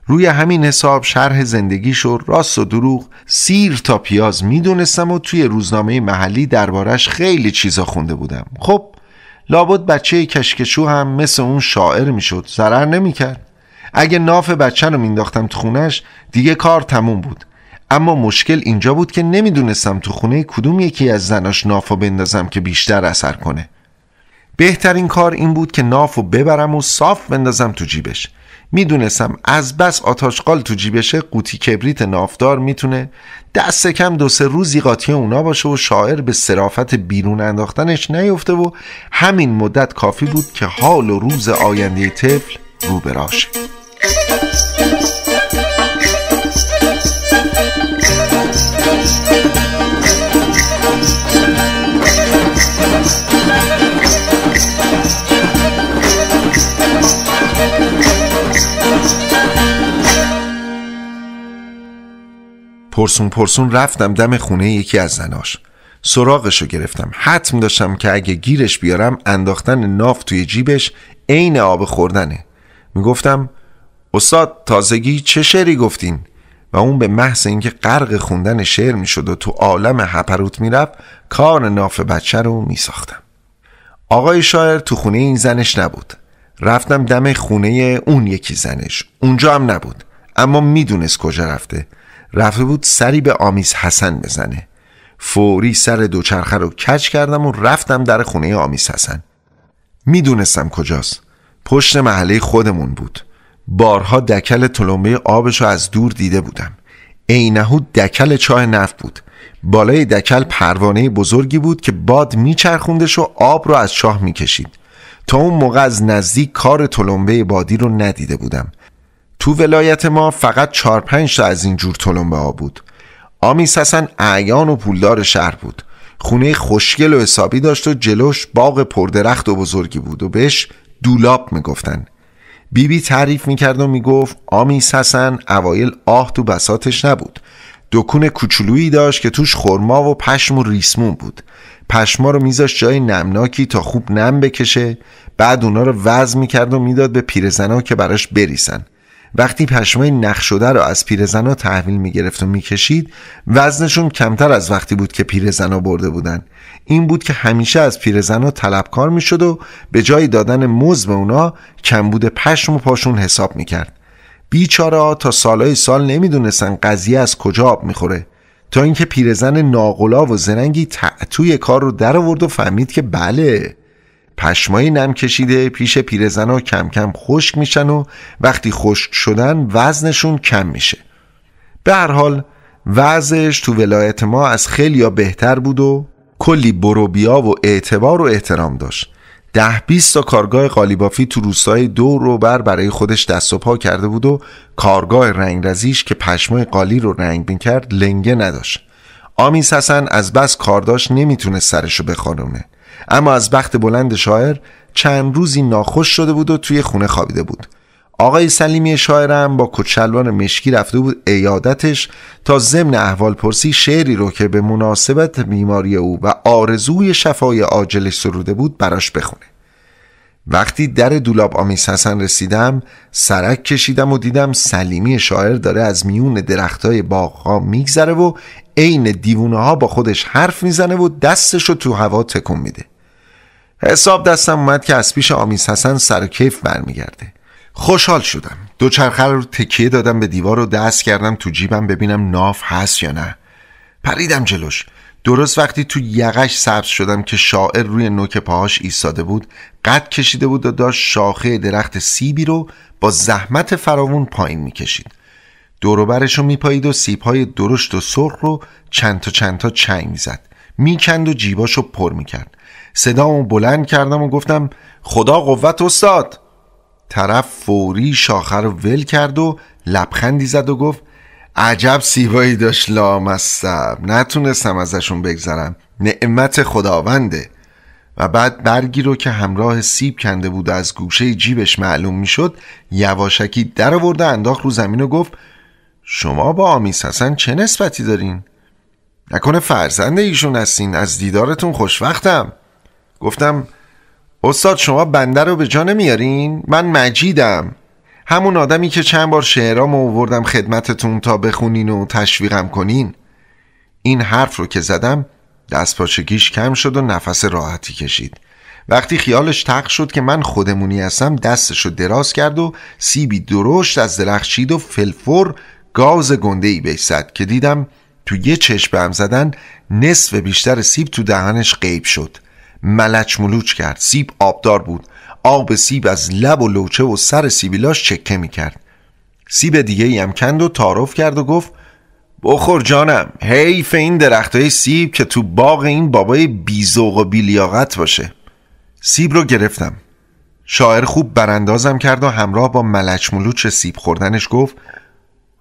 روی همین حساب شرح زندگیش و راست و دروغ سیر تا پیاز میدونستم و توی روزنامه محلی دربارش خیلی چیزا خونده بودم خب لابد بچه کشکشو هم مثل اون شاعر میشد ضرر نمیکرد اگه ناف بچه رو مینداختم تو خونش دیگه کار تموم بود اما مشکل اینجا بود که نمیدونستم تو خونه کدوم یکی از زناش نافو بندازم که بیشتر اثر کنه بهترین کار این بود که ناف و ببرم و صاف بندازم تو جیبش میدونستم از بس آتاشقال تو جیبشه قوطی کبریت نافدار میتونه دست کم دو سه روزی قاطی اونا باشه و شاعر به صرافت بیرون انداختنش نیفته و همین مدت کافی بود که حال و روز آینده طفل رو براشه پرسون پرسون رفتم دم خونه یکی از زناش سراغشو گرفتم حتم داشتم که اگه گیرش بیارم انداختن ناف توی جیبش عین آب خوردنه میگفتم استاد تازگی چه شعری گفتین و اون به محض اینکه غرق خوندن شعر میشد و تو عالم هپروت میرفت کار ناف بچه رو میساختم آقای شاعر تو خونه این زنش نبود رفتم دم خونه اون یکی زنش اونجا هم نبود اما میدونست کجا رفته رفته بود سری به آمیز حسن بزنه فوری سر دوچرخه رو کج کردم و رفتم در خونه آمیز حسن میدونستم کجاست پشت محله خودمون بود بارها دکل تلمبه آبش از دور دیده بودم عینهو دکل چاه نفت بود بالای دکل پروانه بزرگی بود که باد میچرخوندش و آب رو از چاه میکشید تا اون موقع از نزدیک کار تلمبه بادی رو ندیده بودم تو ولایت ما فقط چار پنج تا از این جور تلمبه ها بود آمیس حسن اعیان و پولدار شهر بود خونه خوشگل و حسابی داشت و جلوش باغ پردرخت و بزرگی بود و بهش دولاب میگفتن بیبی تعریف میکرد و میگفت آمیس حسن اوایل آه تو بساتش نبود دکون کوچولویی داشت که توش خرما و پشم و ریسمون بود پشما رو میذاش جای نمناکی تا خوب نم بکشه بعد اونا رو وز میکرد و میداد به پیرزنا که براش بریسن وقتی پشمای نخ شده رو از پیرزنا تحویل میگرفت و میکشید وزنشون کمتر از وقتی بود که پیرزنا برده بودن این بود که همیشه از پیرزنا طلبکار میشد و به جای دادن مزد به اونا کمبود پشم و پاشون حساب میکرد بیچاره تا سالهای سال نمیدونستن قضیه از کجا آب میخوره تا اینکه پیرزن ناقلا و زرنگی تعتوی کار رو در آورد و فهمید که بله پشمایی نم کشیده پیش ها کم کم خشک میشن و وقتی خشک شدن وزنشون کم میشه به هر حال وضعش تو ولایت ما از خیلی بهتر بود و کلی بروبیا و اعتبار و احترام داشت ده بیست تا کارگاه قالیبافی تو روستای دور رو بر برای خودش دست و پا کرده بود و کارگاه رنگرزیش که پشمای قالی رو رنگ کرد لنگه نداشت آمیز حسن از بس کارداش نمیتونه سرشو بخانونه اما از بخت بلند شاعر چند روزی ناخوش شده بود و توی خونه خوابیده بود آقای سلیمی شاعرم با کچلوان مشکی رفته بود ایادتش تا ضمن احوال پرسی شعری رو که به مناسبت بیماری او و آرزوی شفای عاجلش سروده بود براش بخونه وقتی در دولاب آمیس حسن رسیدم سرک کشیدم و دیدم سلیمی شاعر داره از میون درختای باغها میگذره و عین دیوونه ها با خودش حرف میزنه و دستش رو تو هوا تکون میده حساب دستم اومد که از پیش آمیز حسن سر کیف برمیگرده خوشحال شدم دو چرخه رو تکیه دادم به دیوار و دست کردم تو جیبم ببینم ناف هست یا نه پریدم جلوش درست وقتی تو یقش سبز شدم که شاعر روی نوک پاهاش ایستاده بود قد کشیده بود و داشت شاخه درخت سیبی رو با زحمت فراوون پایین میکشید دوروبرش رو میپایید و سیبهای درشت و سرخ رو چند تا چند تا چنگ میزد میکند و جیباش رو پر میکرد صدامو بلند کردم و گفتم خدا قوت استاد طرف فوری شاخه رو ول کرد و لبخندی زد و گفت عجب سیبایی داشت لامستم نتونستم ازشون بگذرم نعمت خداونده و بعد برگی رو که همراه سیب کنده بود از گوشه جیبش معلوم میشد یواشکی در آورد انداخت رو زمین و گفت شما با آمیس حسن چه نسبتی دارین؟ نکنه فرزند ایشون هستین از دیدارتون خوشوقتم گفتم استاد شما بنده رو به جا نمیارین؟ من مجیدم همون آدمی که چند بار شعرام اووردم خدمتتون تا بخونین و تشویقم کنین این حرف رو که زدم دست پاچگیش کم شد و نفس راحتی کشید وقتی خیالش تق شد که من خودمونی هستم دستش رو دراز کرد و سیبی درشت از درخشید و فلفور گاز گنده ای بهش زد که دیدم تو یه چشم هم زدن نصف بیشتر سیب تو دهنش قیب شد ملچ ملوچ کرد سیب آبدار بود آب سیب از لب و لوچه و سر سیبیلاش چکه می کرد سیب دیگه هم کند و تعارف کرد و گفت بخور جانم حیف این درخت سیب که تو باغ این بابای بیزوق و بیلیاقت باشه سیب رو گرفتم شاعر خوب براندازم کرد و همراه با ملچ ملوچ سیب خوردنش گفت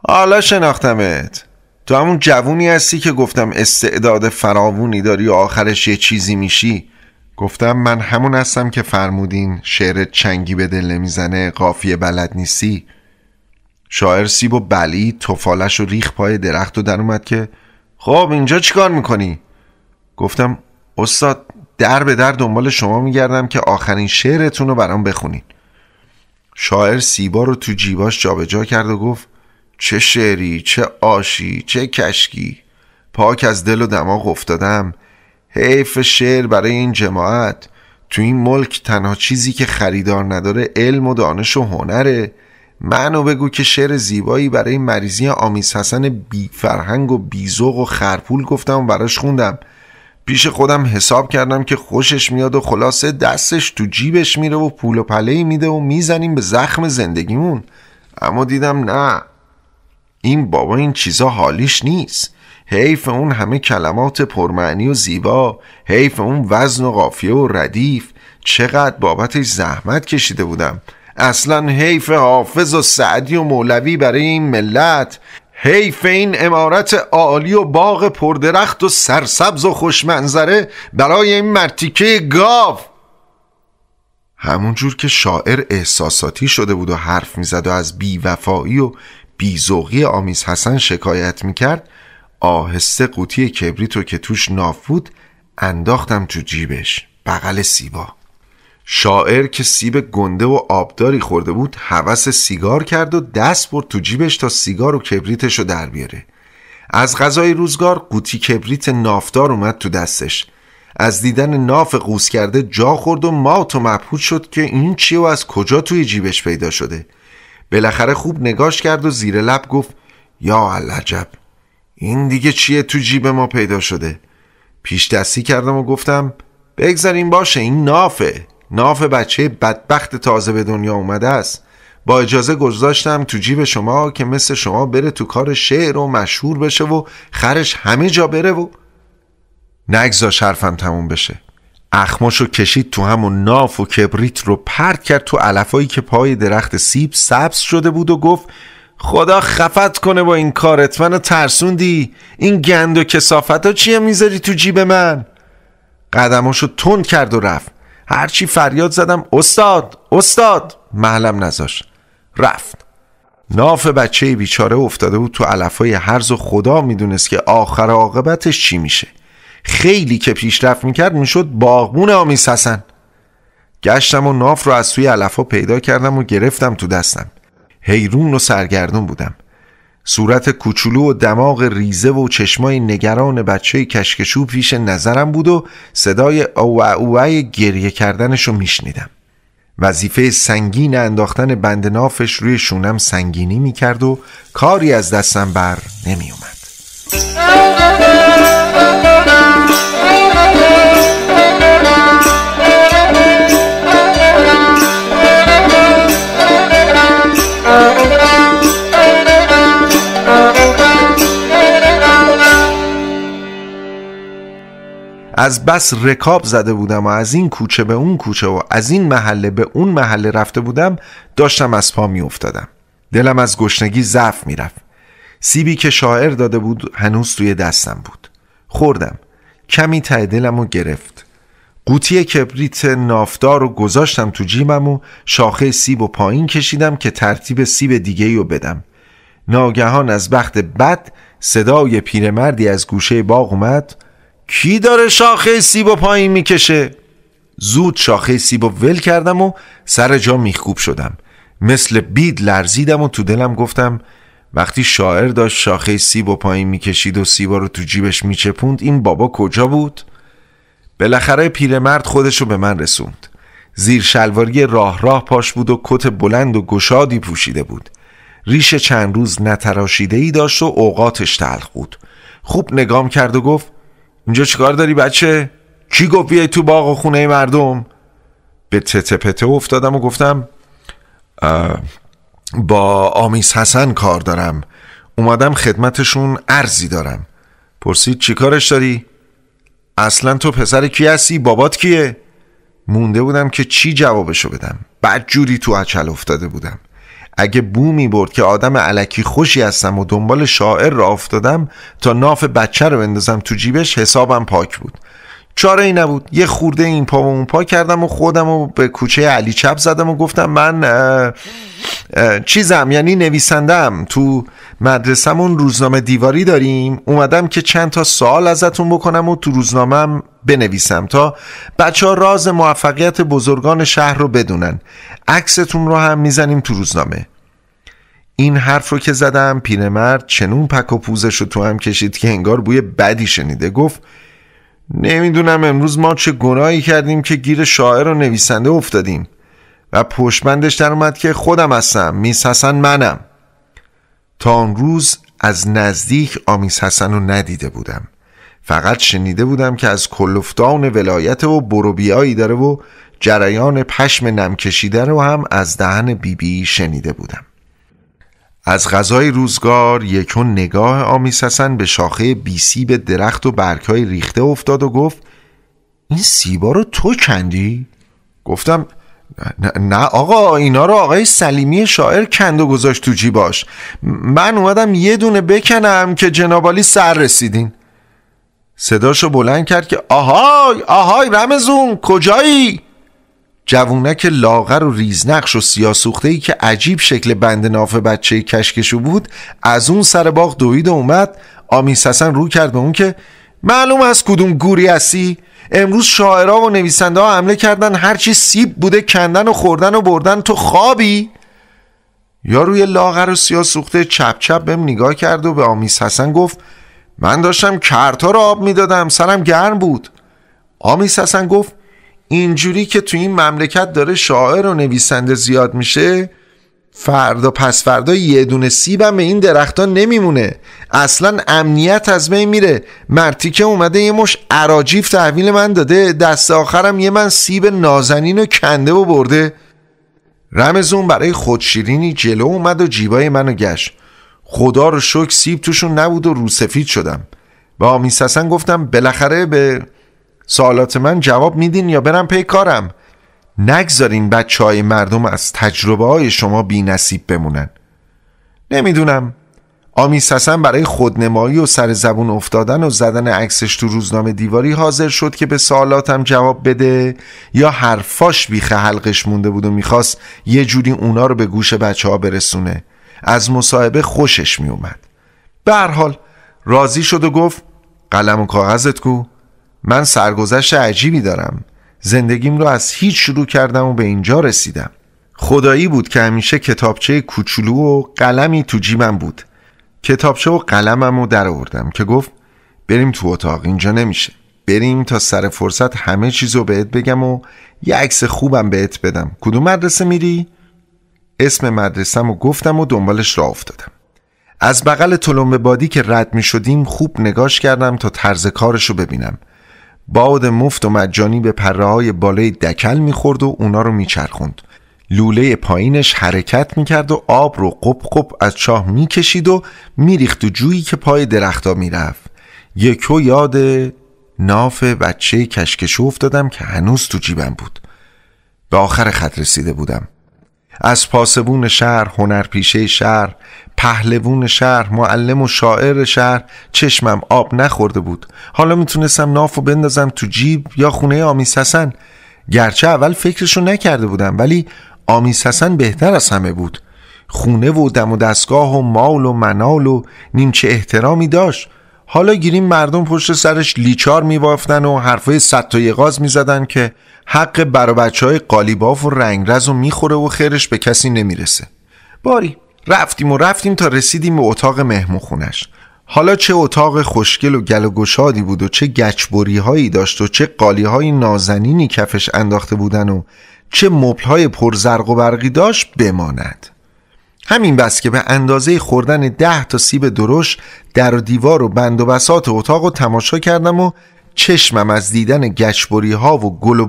حالا شناختمت تو همون جوونی هستی که گفتم استعداد فراوونی داری و آخرش یه چیزی میشی گفتم من همون هستم که فرمودین شعر چنگی به دل نمیزنه قافیه بلد نیستی شاعر سیب و بلی توفالش و ریخ پای درخت و در اومد که خب اینجا چیکار میکنی؟ گفتم استاد در به در دنبال شما میگردم که آخرین شعرتون رو برام بخونین شاعر سیبا رو تو جیباش جابجا کرد و گفت چه شعری چه آشی چه کشکی پاک از دل و دماغ افتادم حیف شعر برای این جماعت تو این ملک تنها چیزی که خریدار نداره علم و دانش و هنره منو بگو که شعر زیبایی برای مریضی آمیز حسن بی فرهنگ و بیزوق و خرپول گفتم و براش خوندم پیش خودم حساب کردم که خوشش میاد و خلاصه دستش تو جیبش میره و پول و پله میده و میزنیم به زخم زندگیمون اما دیدم نه این بابا این چیزا حالیش نیست حیف اون همه کلمات پرمعنی و زیبا حیف اون وزن و قافیه و ردیف چقدر بابتش زحمت کشیده بودم اصلا حیف حافظ و سعدی و مولوی برای این ملت حیف این امارت عالی و باغ پردرخت و سرسبز و خوشمنظره برای این مرتیکه گاو همونجور که شاعر احساساتی شده بود و حرف میزد و از بیوفایی و بیزوغی آمیز حسن شکایت میکرد آهسته قوطی کبریت رو که توش ناف بود انداختم تو جیبش بغل سیبا شاعر که سیب گنده و آبداری خورده بود هوس سیگار کرد و دست برد تو جیبش تا سیگار و کبریتش رو در بیاره از غذای روزگار قوطی کبریت نافدار اومد تو دستش از دیدن ناف قوس کرده جا خورد و مات و مبهوت شد که این چیه و از کجا توی جیبش پیدا شده بالاخره خوب نگاش کرد و زیر لب گفت یا العجب این دیگه چیه تو جیب ما پیدا شده پیش دستی کردم و گفتم بگذاریم باشه این نافه ناف بچه بدبخت تازه به دنیا اومده است با اجازه گذاشتم تو جیب شما که مثل شما بره تو کار شعر و مشهور بشه و خرش همه جا بره و نگذاش حرفم تموم بشه اخماشو کشید تو همون ناف و کبریت رو پرد کرد تو علفایی که پای درخت سیب سبز شده بود و گفت خدا خفت کنه با این کارت منو ترسوندی این گند و کسافت ها چیه میذاری تو جیب من قدماشو تند کرد و رفت هرچی فریاد زدم استاد استاد محلم نذاش رفت ناف بچه بیچاره افتاده بود تو علفای هرز و خدا میدونست که آخر عاقبتش چی میشه خیلی که پیشرفت میکرد میشد باغبون آمیز حسن گشتم و ناف رو از سوی علفا پیدا کردم و گرفتم تو دستم حیرون و سرگردون بودم صورت کوچولو و دماغ ریزه و چشمای نگران بچه کشکشو پیش نظرم بود و صدای او اوه گریه کردنش رو میشنیدم وظیفه سنگین انداختن بند نافش روی شونم سنگینی میکرد و کاری از دستم بر نمیومد از بس رکاب زده بودم و از این کوچه به اون کوچه و از این محله به اون محله رفته بودم داشتم از پا می افتادم. دلم از گشنگی ضعف میرفت سیبی که شاعر داده بود هنوز توی دستم بود خوردم کمی ته دلم رو گرفت قوطی کبریت نافدار رو گذاشتم تو جیبم و شاخه سیب و پایین کشیدم که ترتیب سیب دیگه رو بدم ناگهان از بخت بد صدای پیرمردی از گوشه باغ اومد کی داره شاخه سیب و پایین میکشه؟ زود شاخه سیب و ول کردم و سر جا میخکوب شدم مثل بید لرزیدم و تو دلم گفتم وقتی شاعر داشت شاخه سیب و پایین میکشید و سیبا رو تو جیبش میچپوند این بابا کجا بود؟ بالاخره پیرمرد خودش رو به من رسوند زیر شلواری راه راه پاش بود و کت بلند و گشادی پوشیده بود ریش چند روز نتراشیده ای داشت و اوقاتش تلخ بود خوب نگام کرد و گفت اینجا چیکار داری بچه؟ کی گفت بیای تو باغ خونه مردم؟ به تته پته افتادم و گفتم با آمیز حسن کار دارم اومدم خدمتشون ارزی دارم پرسید چی کارش داری؟ اصلا تو پسر کی هستی؟ بابات کیه؟ مونده بودم که چی جوابشو بدم جوری تو اچل افتاده بودم اگه بومی برد که آدم علکی خوشی هستم و دنبال شاعر را افتادم تا ناف بچه رو بندازم تو جیبش حسابم پاک بود چاره ای نبود یه خورده این پا و اون پا کردم و خودم و به کوچه علی چپ زدم و گفتم من چیزم یعنی نویسندم تو مدرسمون روزنامه دیواری داریم اومدم که چند تا سوال ازتون بکنم و تو روزنامهم بنویسم تا بچه ها راز موفقیت بزرگان شهر رو بدونن عکستون رو هم میزنیم تو روزنامه این حرف رو که زدم پیرمرد چنون پک و پوزش رو تو هم کشید که انگار بوی بدی شنیده گفت نمیدونم امروز ما چه گناهی کردیم که گیر شاعر و نویسنده افتادیم و پشمندش در اومد که خودم هستم میس حسن منم تا آن روز از نزدیک آمیس حسن رو ندیده بودم فقط شنیده بودم که از کلفتان ولایت و بروبیایی داره و جریان پشم نم رو هم از دهن بیبی بی شنیده بودم از غذای روزگار یکون نگاه آمیس حسن به شاخه بیسی به درخت و برگهای ریخته افتاد و گفت این سیبا رو تو کندی؟ گفتم نه, نه آقا اینا رو آقای سلیمی شاعر کند و گذاشت تو جیباش من اومدم یه دونه بکنم که جنابالی سر رسیدین صداشو بلند کرد که آهای آهای رمزون کجایی؟ جوونک لاغر و ریزنقش و سیاسوخته ای که عجیب شکل بند ناف بچه کشکشو بود از اون سر باغ دوید و اومد آمیس حسن رو کرد به اون که معلوم از کدوم گوری هستی امروز شاعرها و نویسنده ها حمله کردن هرچی سیب بوده کندن و خوردن و بردن تو خوابی یا روی لاغر و سیاسوخته چپ چپ بهم نگاه کرد و به آمیس حسن گفت من داشتم کرتا رو آب میدادم سرم گرم بود آمیس حسن گفت اینجوری که تو این مملکت داره شاعر و نویسنده زیاد میشه فردا پس فردا یه دونه سیبم به این درختان نمیمونه اصلا امنیت از بین میره مرتی که اومده یه مش عراجیف تحویل من داده دست آخرم یه من سیب نازنین و کنده و برده رمزون برای خودشیرینی جلو اومد و جیبای منو گشت خدا رو شک سیب توشون نبود و روسفید شدم با میسسن گفتم بالاخره به سوالات من جواب میدین یا برم پی کارم نگذارین بچه های مردم از تجربه های شما بی نصیب بمونن نمیدونم آمی حسن برای خودنمایی و سر زبون افتادن و زدن عکسش تو روزنامه دیواری حاضر شد که به سوالاتم جواب بده یا حرفاش بیخ حلقش مونده بود و میخواست یه جوری اونا رو به گوش بچه ها برسونه از مصاحبه خوشش میومد به حال راضی شد و گفت قلم و کاغذت کو من سرگذشت عجیبی دارم زندگیم رو از هیچ شروع کردم و به اینجا رسیدم خدایی بود که همیشه کتابچه کوچولو و قلمی تو جیبم بود کتابچه و قلمم رو در آوردم که گفت بریم تو اتاق اینجا نمیشه بریم تا سر فرصت همه چیز رو بهت بگم و یه عکس خوبم بهت بدم کدوم مدرسه میری؟ اسم مدرسم و گفتم و دنبالش را افتادم از بغل تلمبه بادی که رد می شدیم خوب نگاش کردم تا طرز کارش رو ببینم باد مفت و مجانی به پره های بالای دکل میخورد و اونا رو میچرخوند لوله پایینش حرکت میکرد و آب رو قب قب از چاه میکشید و میریخت و جویی که پای درختا میرفت یکو یاد ناف بچه کشکشو افتادم که هنوز تو جیبم بود به آخر خط رسیده بودم از پاسبون شهر، هنرپیشه شهر، پهلوون شهر معلم و شاعر شهر چشمم آب نخورده بود حالا میتونستم ناف و بندازم تو جیب یا خونه آمیس حسن گرچه اول فکرشو نکرده بودم ولی آمیس حسن بهتر از همه بود خونه و دم و دستگاه و مال و منال و نیمچه احترامی داشت حالا گیریم مردم پشت سرش لیچار میوافتن و حرفای صد تا یقاز میزدن که حق برا های قالیباف و رنگرز و میخوره و خیرش به کسی نمیرسه باری رفتیم و رفتیم تا رسیدیم به اتاق خونش. حالا چه اتاق خوشگل و گل و گشادی بود و چه گچبری هایی داشت و چه قالی های نازنینی کفش انداخته بودن و چه مبل های پرزرق و برقی داشت بماند همین بس که به اندازه خوردن ده تا سیب درشت در و دیوار و بند و بسات اتاق رو تماشا کردم و چشمم از دیدن گچبری ها و گل و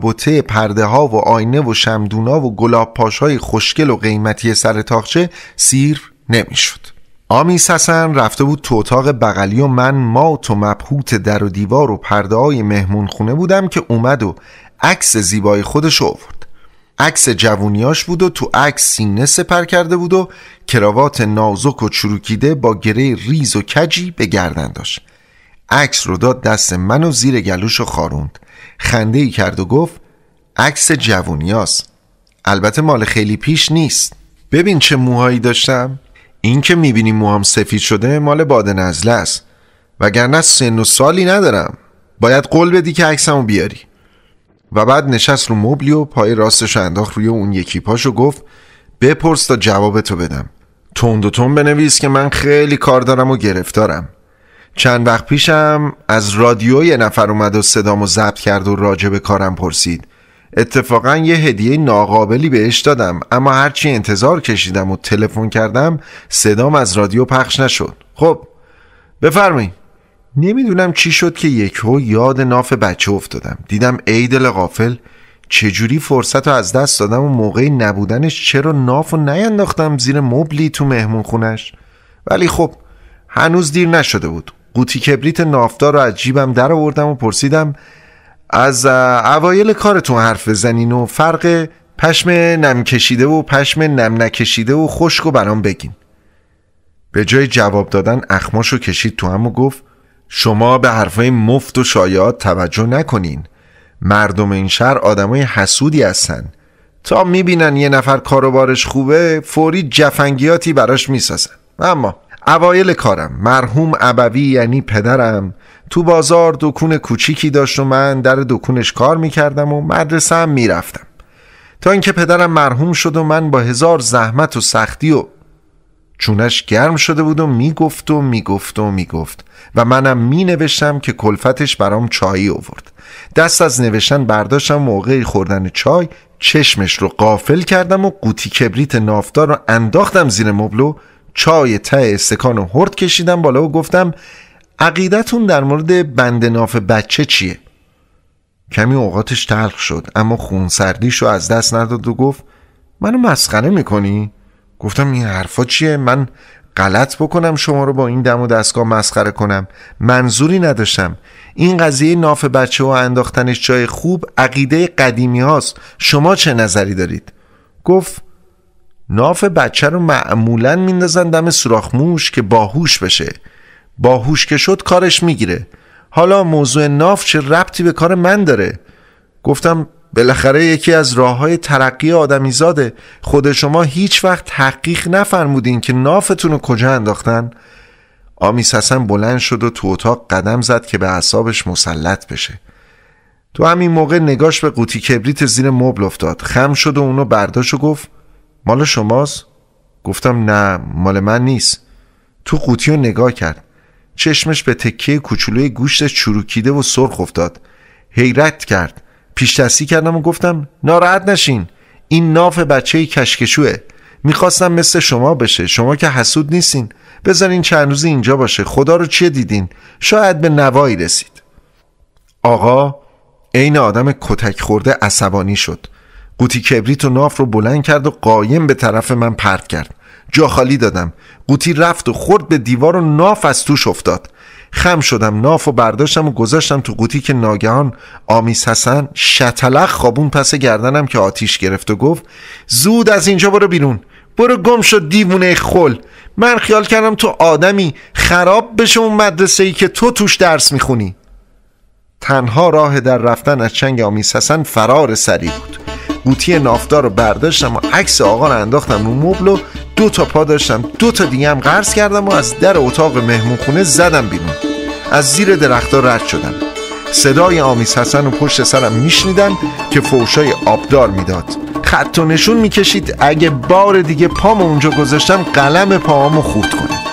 پرده ها و آینه و شمدونا و گلاب پاش های خوشگل و قیمتی سر تاخچه سیر نمیشد. آمیس حسن رفته بود تو اتاق بغلی و من مات و مبهوت در و دیوار و پرده های مهمون خونه بودم که اومد و عکس زیبای خودش آورد عکس جوونیاش بود و تو عکس سینه سپر کرده بود و کراوات نازک و چروکیده با گره ریز و کجی به گردن داشت عکس رو داد دست من و زیر گلوش و خاروند خنده ای کرد و گفت عکس جوونیاست البته مال خیلی پیش نیست ببین چه موهایی داشتم این که میبینی موهام سفید شده مال باد نزله است وگرنه سن و سالی ندارم باید قول بدی که عکسمو بیاری و بعد نشست رو مبلی و پای راستش انداخت روی اون یکی پاش و گفت بپرس تا جوابتو بدم تند و تند بنویس که من خیلی کار دارم و گرفتارم چند وقت پیشم از رادیو یه نفر اومد و صدامو ضبط کرد و راجع به کارم پرسید اتفاقا یه هدیه ناقابلی بهش دادم اما هرچی انتظار کشیدم و تلفن کردم صدام از رادیو پخش نشد خب بفرمایید نمیدونم چی شد که یکو یاد ناف بچه افتادم دیدم ای دل غافل چجوری فرصت رو از دست دادم و موقعی نبودنش چرا ناف و نینداختم زیر مبلی تو مهمون خونش ولی خب هنوز دیر نشده بود قوطی کبریت نافتا رو از جیبم در آوردم و پرسیدم از اوایل کارتون حرف بزنین و فرق پشم نم کشیده و پشم نم نکشیده و خشک و برام بگین به جای جواب دادن اخماشو کشید تو هم و گفت شما به حرفای مفت و شایعات توجه نکنین مردم این شهر آدمای حسودی هستن تا میبینن یه نفر کاروبارش خوبه فوری جفنگیاتی براش میسازن اما اوایل کارم مرحوم ابوی یعنی پدرم تو بازار دکون کوچیکی داشت و من در دکونش کار میکردم و مدرسه هم میرفتم تا اینکه پدرم مرحوم شد و من با هزار زحمت و سختی و چونش گرم شده بود و میگفت و میگفت و میگفت و منم مینوشتم که کلفتش برام چایی اوورد دست از نوشتن برداشتم موقعی خوردن چای چشمش رو قافل کردم و قوطی کبریت نافدار رو انداختم زیر مبلو چای ته استکان و هرد کشیدم بالا و گفتم عقیدتون در مورد بند ناف بچه چیه؟ کمی اوقاتش تلخ شد اما خونسردیشو از دست نداد و گفت منو مسخره میکنی؟ گفتم این حرفا چیه؟ من غلط بکنم شما رو با این دم و دستگاه مسخره کنم منظوری نداشتم این قضیه ناف بچه و انداختنش جای خوب عقیده قدیمی هاست شما چه نظری دارید؟ گفت ناف بچه رو معمولا میندازن دم سوراخ موش که باهوش بشه باهوش که شد کارش میگیره حالا موضوع ناف چه ربطی به کار من داره گفتم بالاخره یکی از راه های ترقی آدمیزاده خود شما هیچ وقت تحقیق نفرمودین که نافتون رو کجا انداختن آمیس حسن بلند شد و تو اتاق قدم زد که به اعصابش مسلط بشه تو همین موقع نگاش به قوطی کبریت زیر مبل افتاد خم شد و اونو برداشت و گفت مال شماست؟ گفتم نه مال من نیست تو قوطی رو نگاه کرد چشمش به تکه کوچولوی گوشت چروکیده و سرخ افتاد حیرت کرد پیش دستی کردم و گفتم ناراحت نشین این ناف بچه کشکشوه میخواستم مثل شما بشه شما که حسود نیستین بذارین چند روزی اینجا باشه خدا رو چیه دیدین شاید به نوایی رسید آقا عین آدم کتک خورده عصبانی شد قوطی کبریت و ناف رو بلند کرد و قایم به طرف من پرت کرد جا خالی دادم قوطی رفت و خورد به دیوار و ناف از توش افتاد خم شدم ناف و برداشتم و گذاشتم تو قوطی که ناگهان آمیز حسن شتلخ خوابون پس گردنم که آتیش گرفت و گفت زود از اینجا برو بیرون برو گم شد دیوونه خل من خیال کردم تو آدمی خراب بشه اون مدرسه ای که تو توش درس میخونی تنها راه در رفتن از چنگ آمیس حسن فرار سری قوطی نافدار رو برداشتم و عکس آقا رو انداختم رو مبل و دو تا پا داشتم دو تا دیگه هم قرض کردم و از در اتاق مهمونخونه زدم بیرون از زیر درختا رد شدم صدای آمیز حسن و پشت سرم میشنیدم که فوشای آبدار میداد خط و نشون میکشید اگه بار دیگه پامو اونجا گذاشتم قلم پامو خورد کنه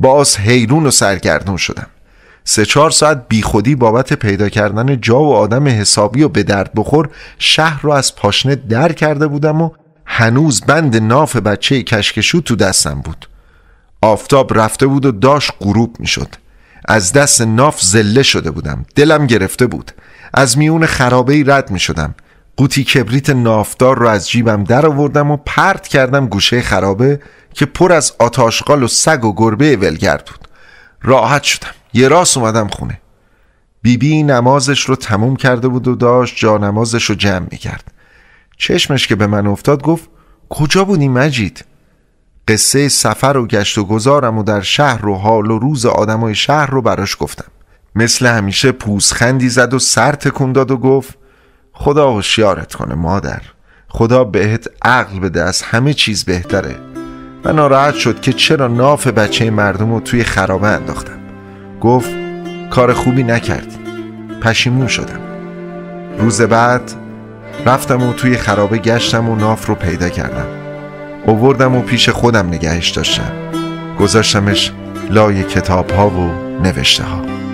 باز حیرون و سرگردون شدم سه چهار ساعت بیخودی بابت پیدا کردن جا و آدم حسابی و به درد بخور شهر را از پاشنه در کرده بودم و هنوز بند ناف بچه کشکشو تو دستم بود آفتاب رفته بود و داشت غروب میشد از دست ناف زله شده بودم دلم گرفته بود از میون خرابه رد می شدم قوطی کبریت نافدار رو از جیبم در آوردم و پرت کردم گوشه خرابه که پر از آتاشقال و سگ و گربه ولگرد بود راحت شدم یه راست اومدم خونه بیبی بی نمازش رو تموم کرده بود و داشت جا نمازش رو جمع میکرد چشمش که به من افتاد گفت کجا بودی مجید؟ قصه سفر و گشت و گذارم و در شهر و حال و روز آدمای شهر رو براش گفتم مثل همیشه پوزخندی زد و سر تکون داد و گفت خدا هوشیارت کنه مادر خدا بهت عقل بده از همه چیز بهتره و ناراحت شد که چرا ناف بچه مردم رو توی خرابه انداختم گفت کار خوبی نکردی پشیمون شدم روز بعد رفتم و توی خرابه گشتم و ناف رو پیدا کردم اووردم و پیش خودم نگهش داشتم گذاشتمش لای کتاب ها و نوشته ها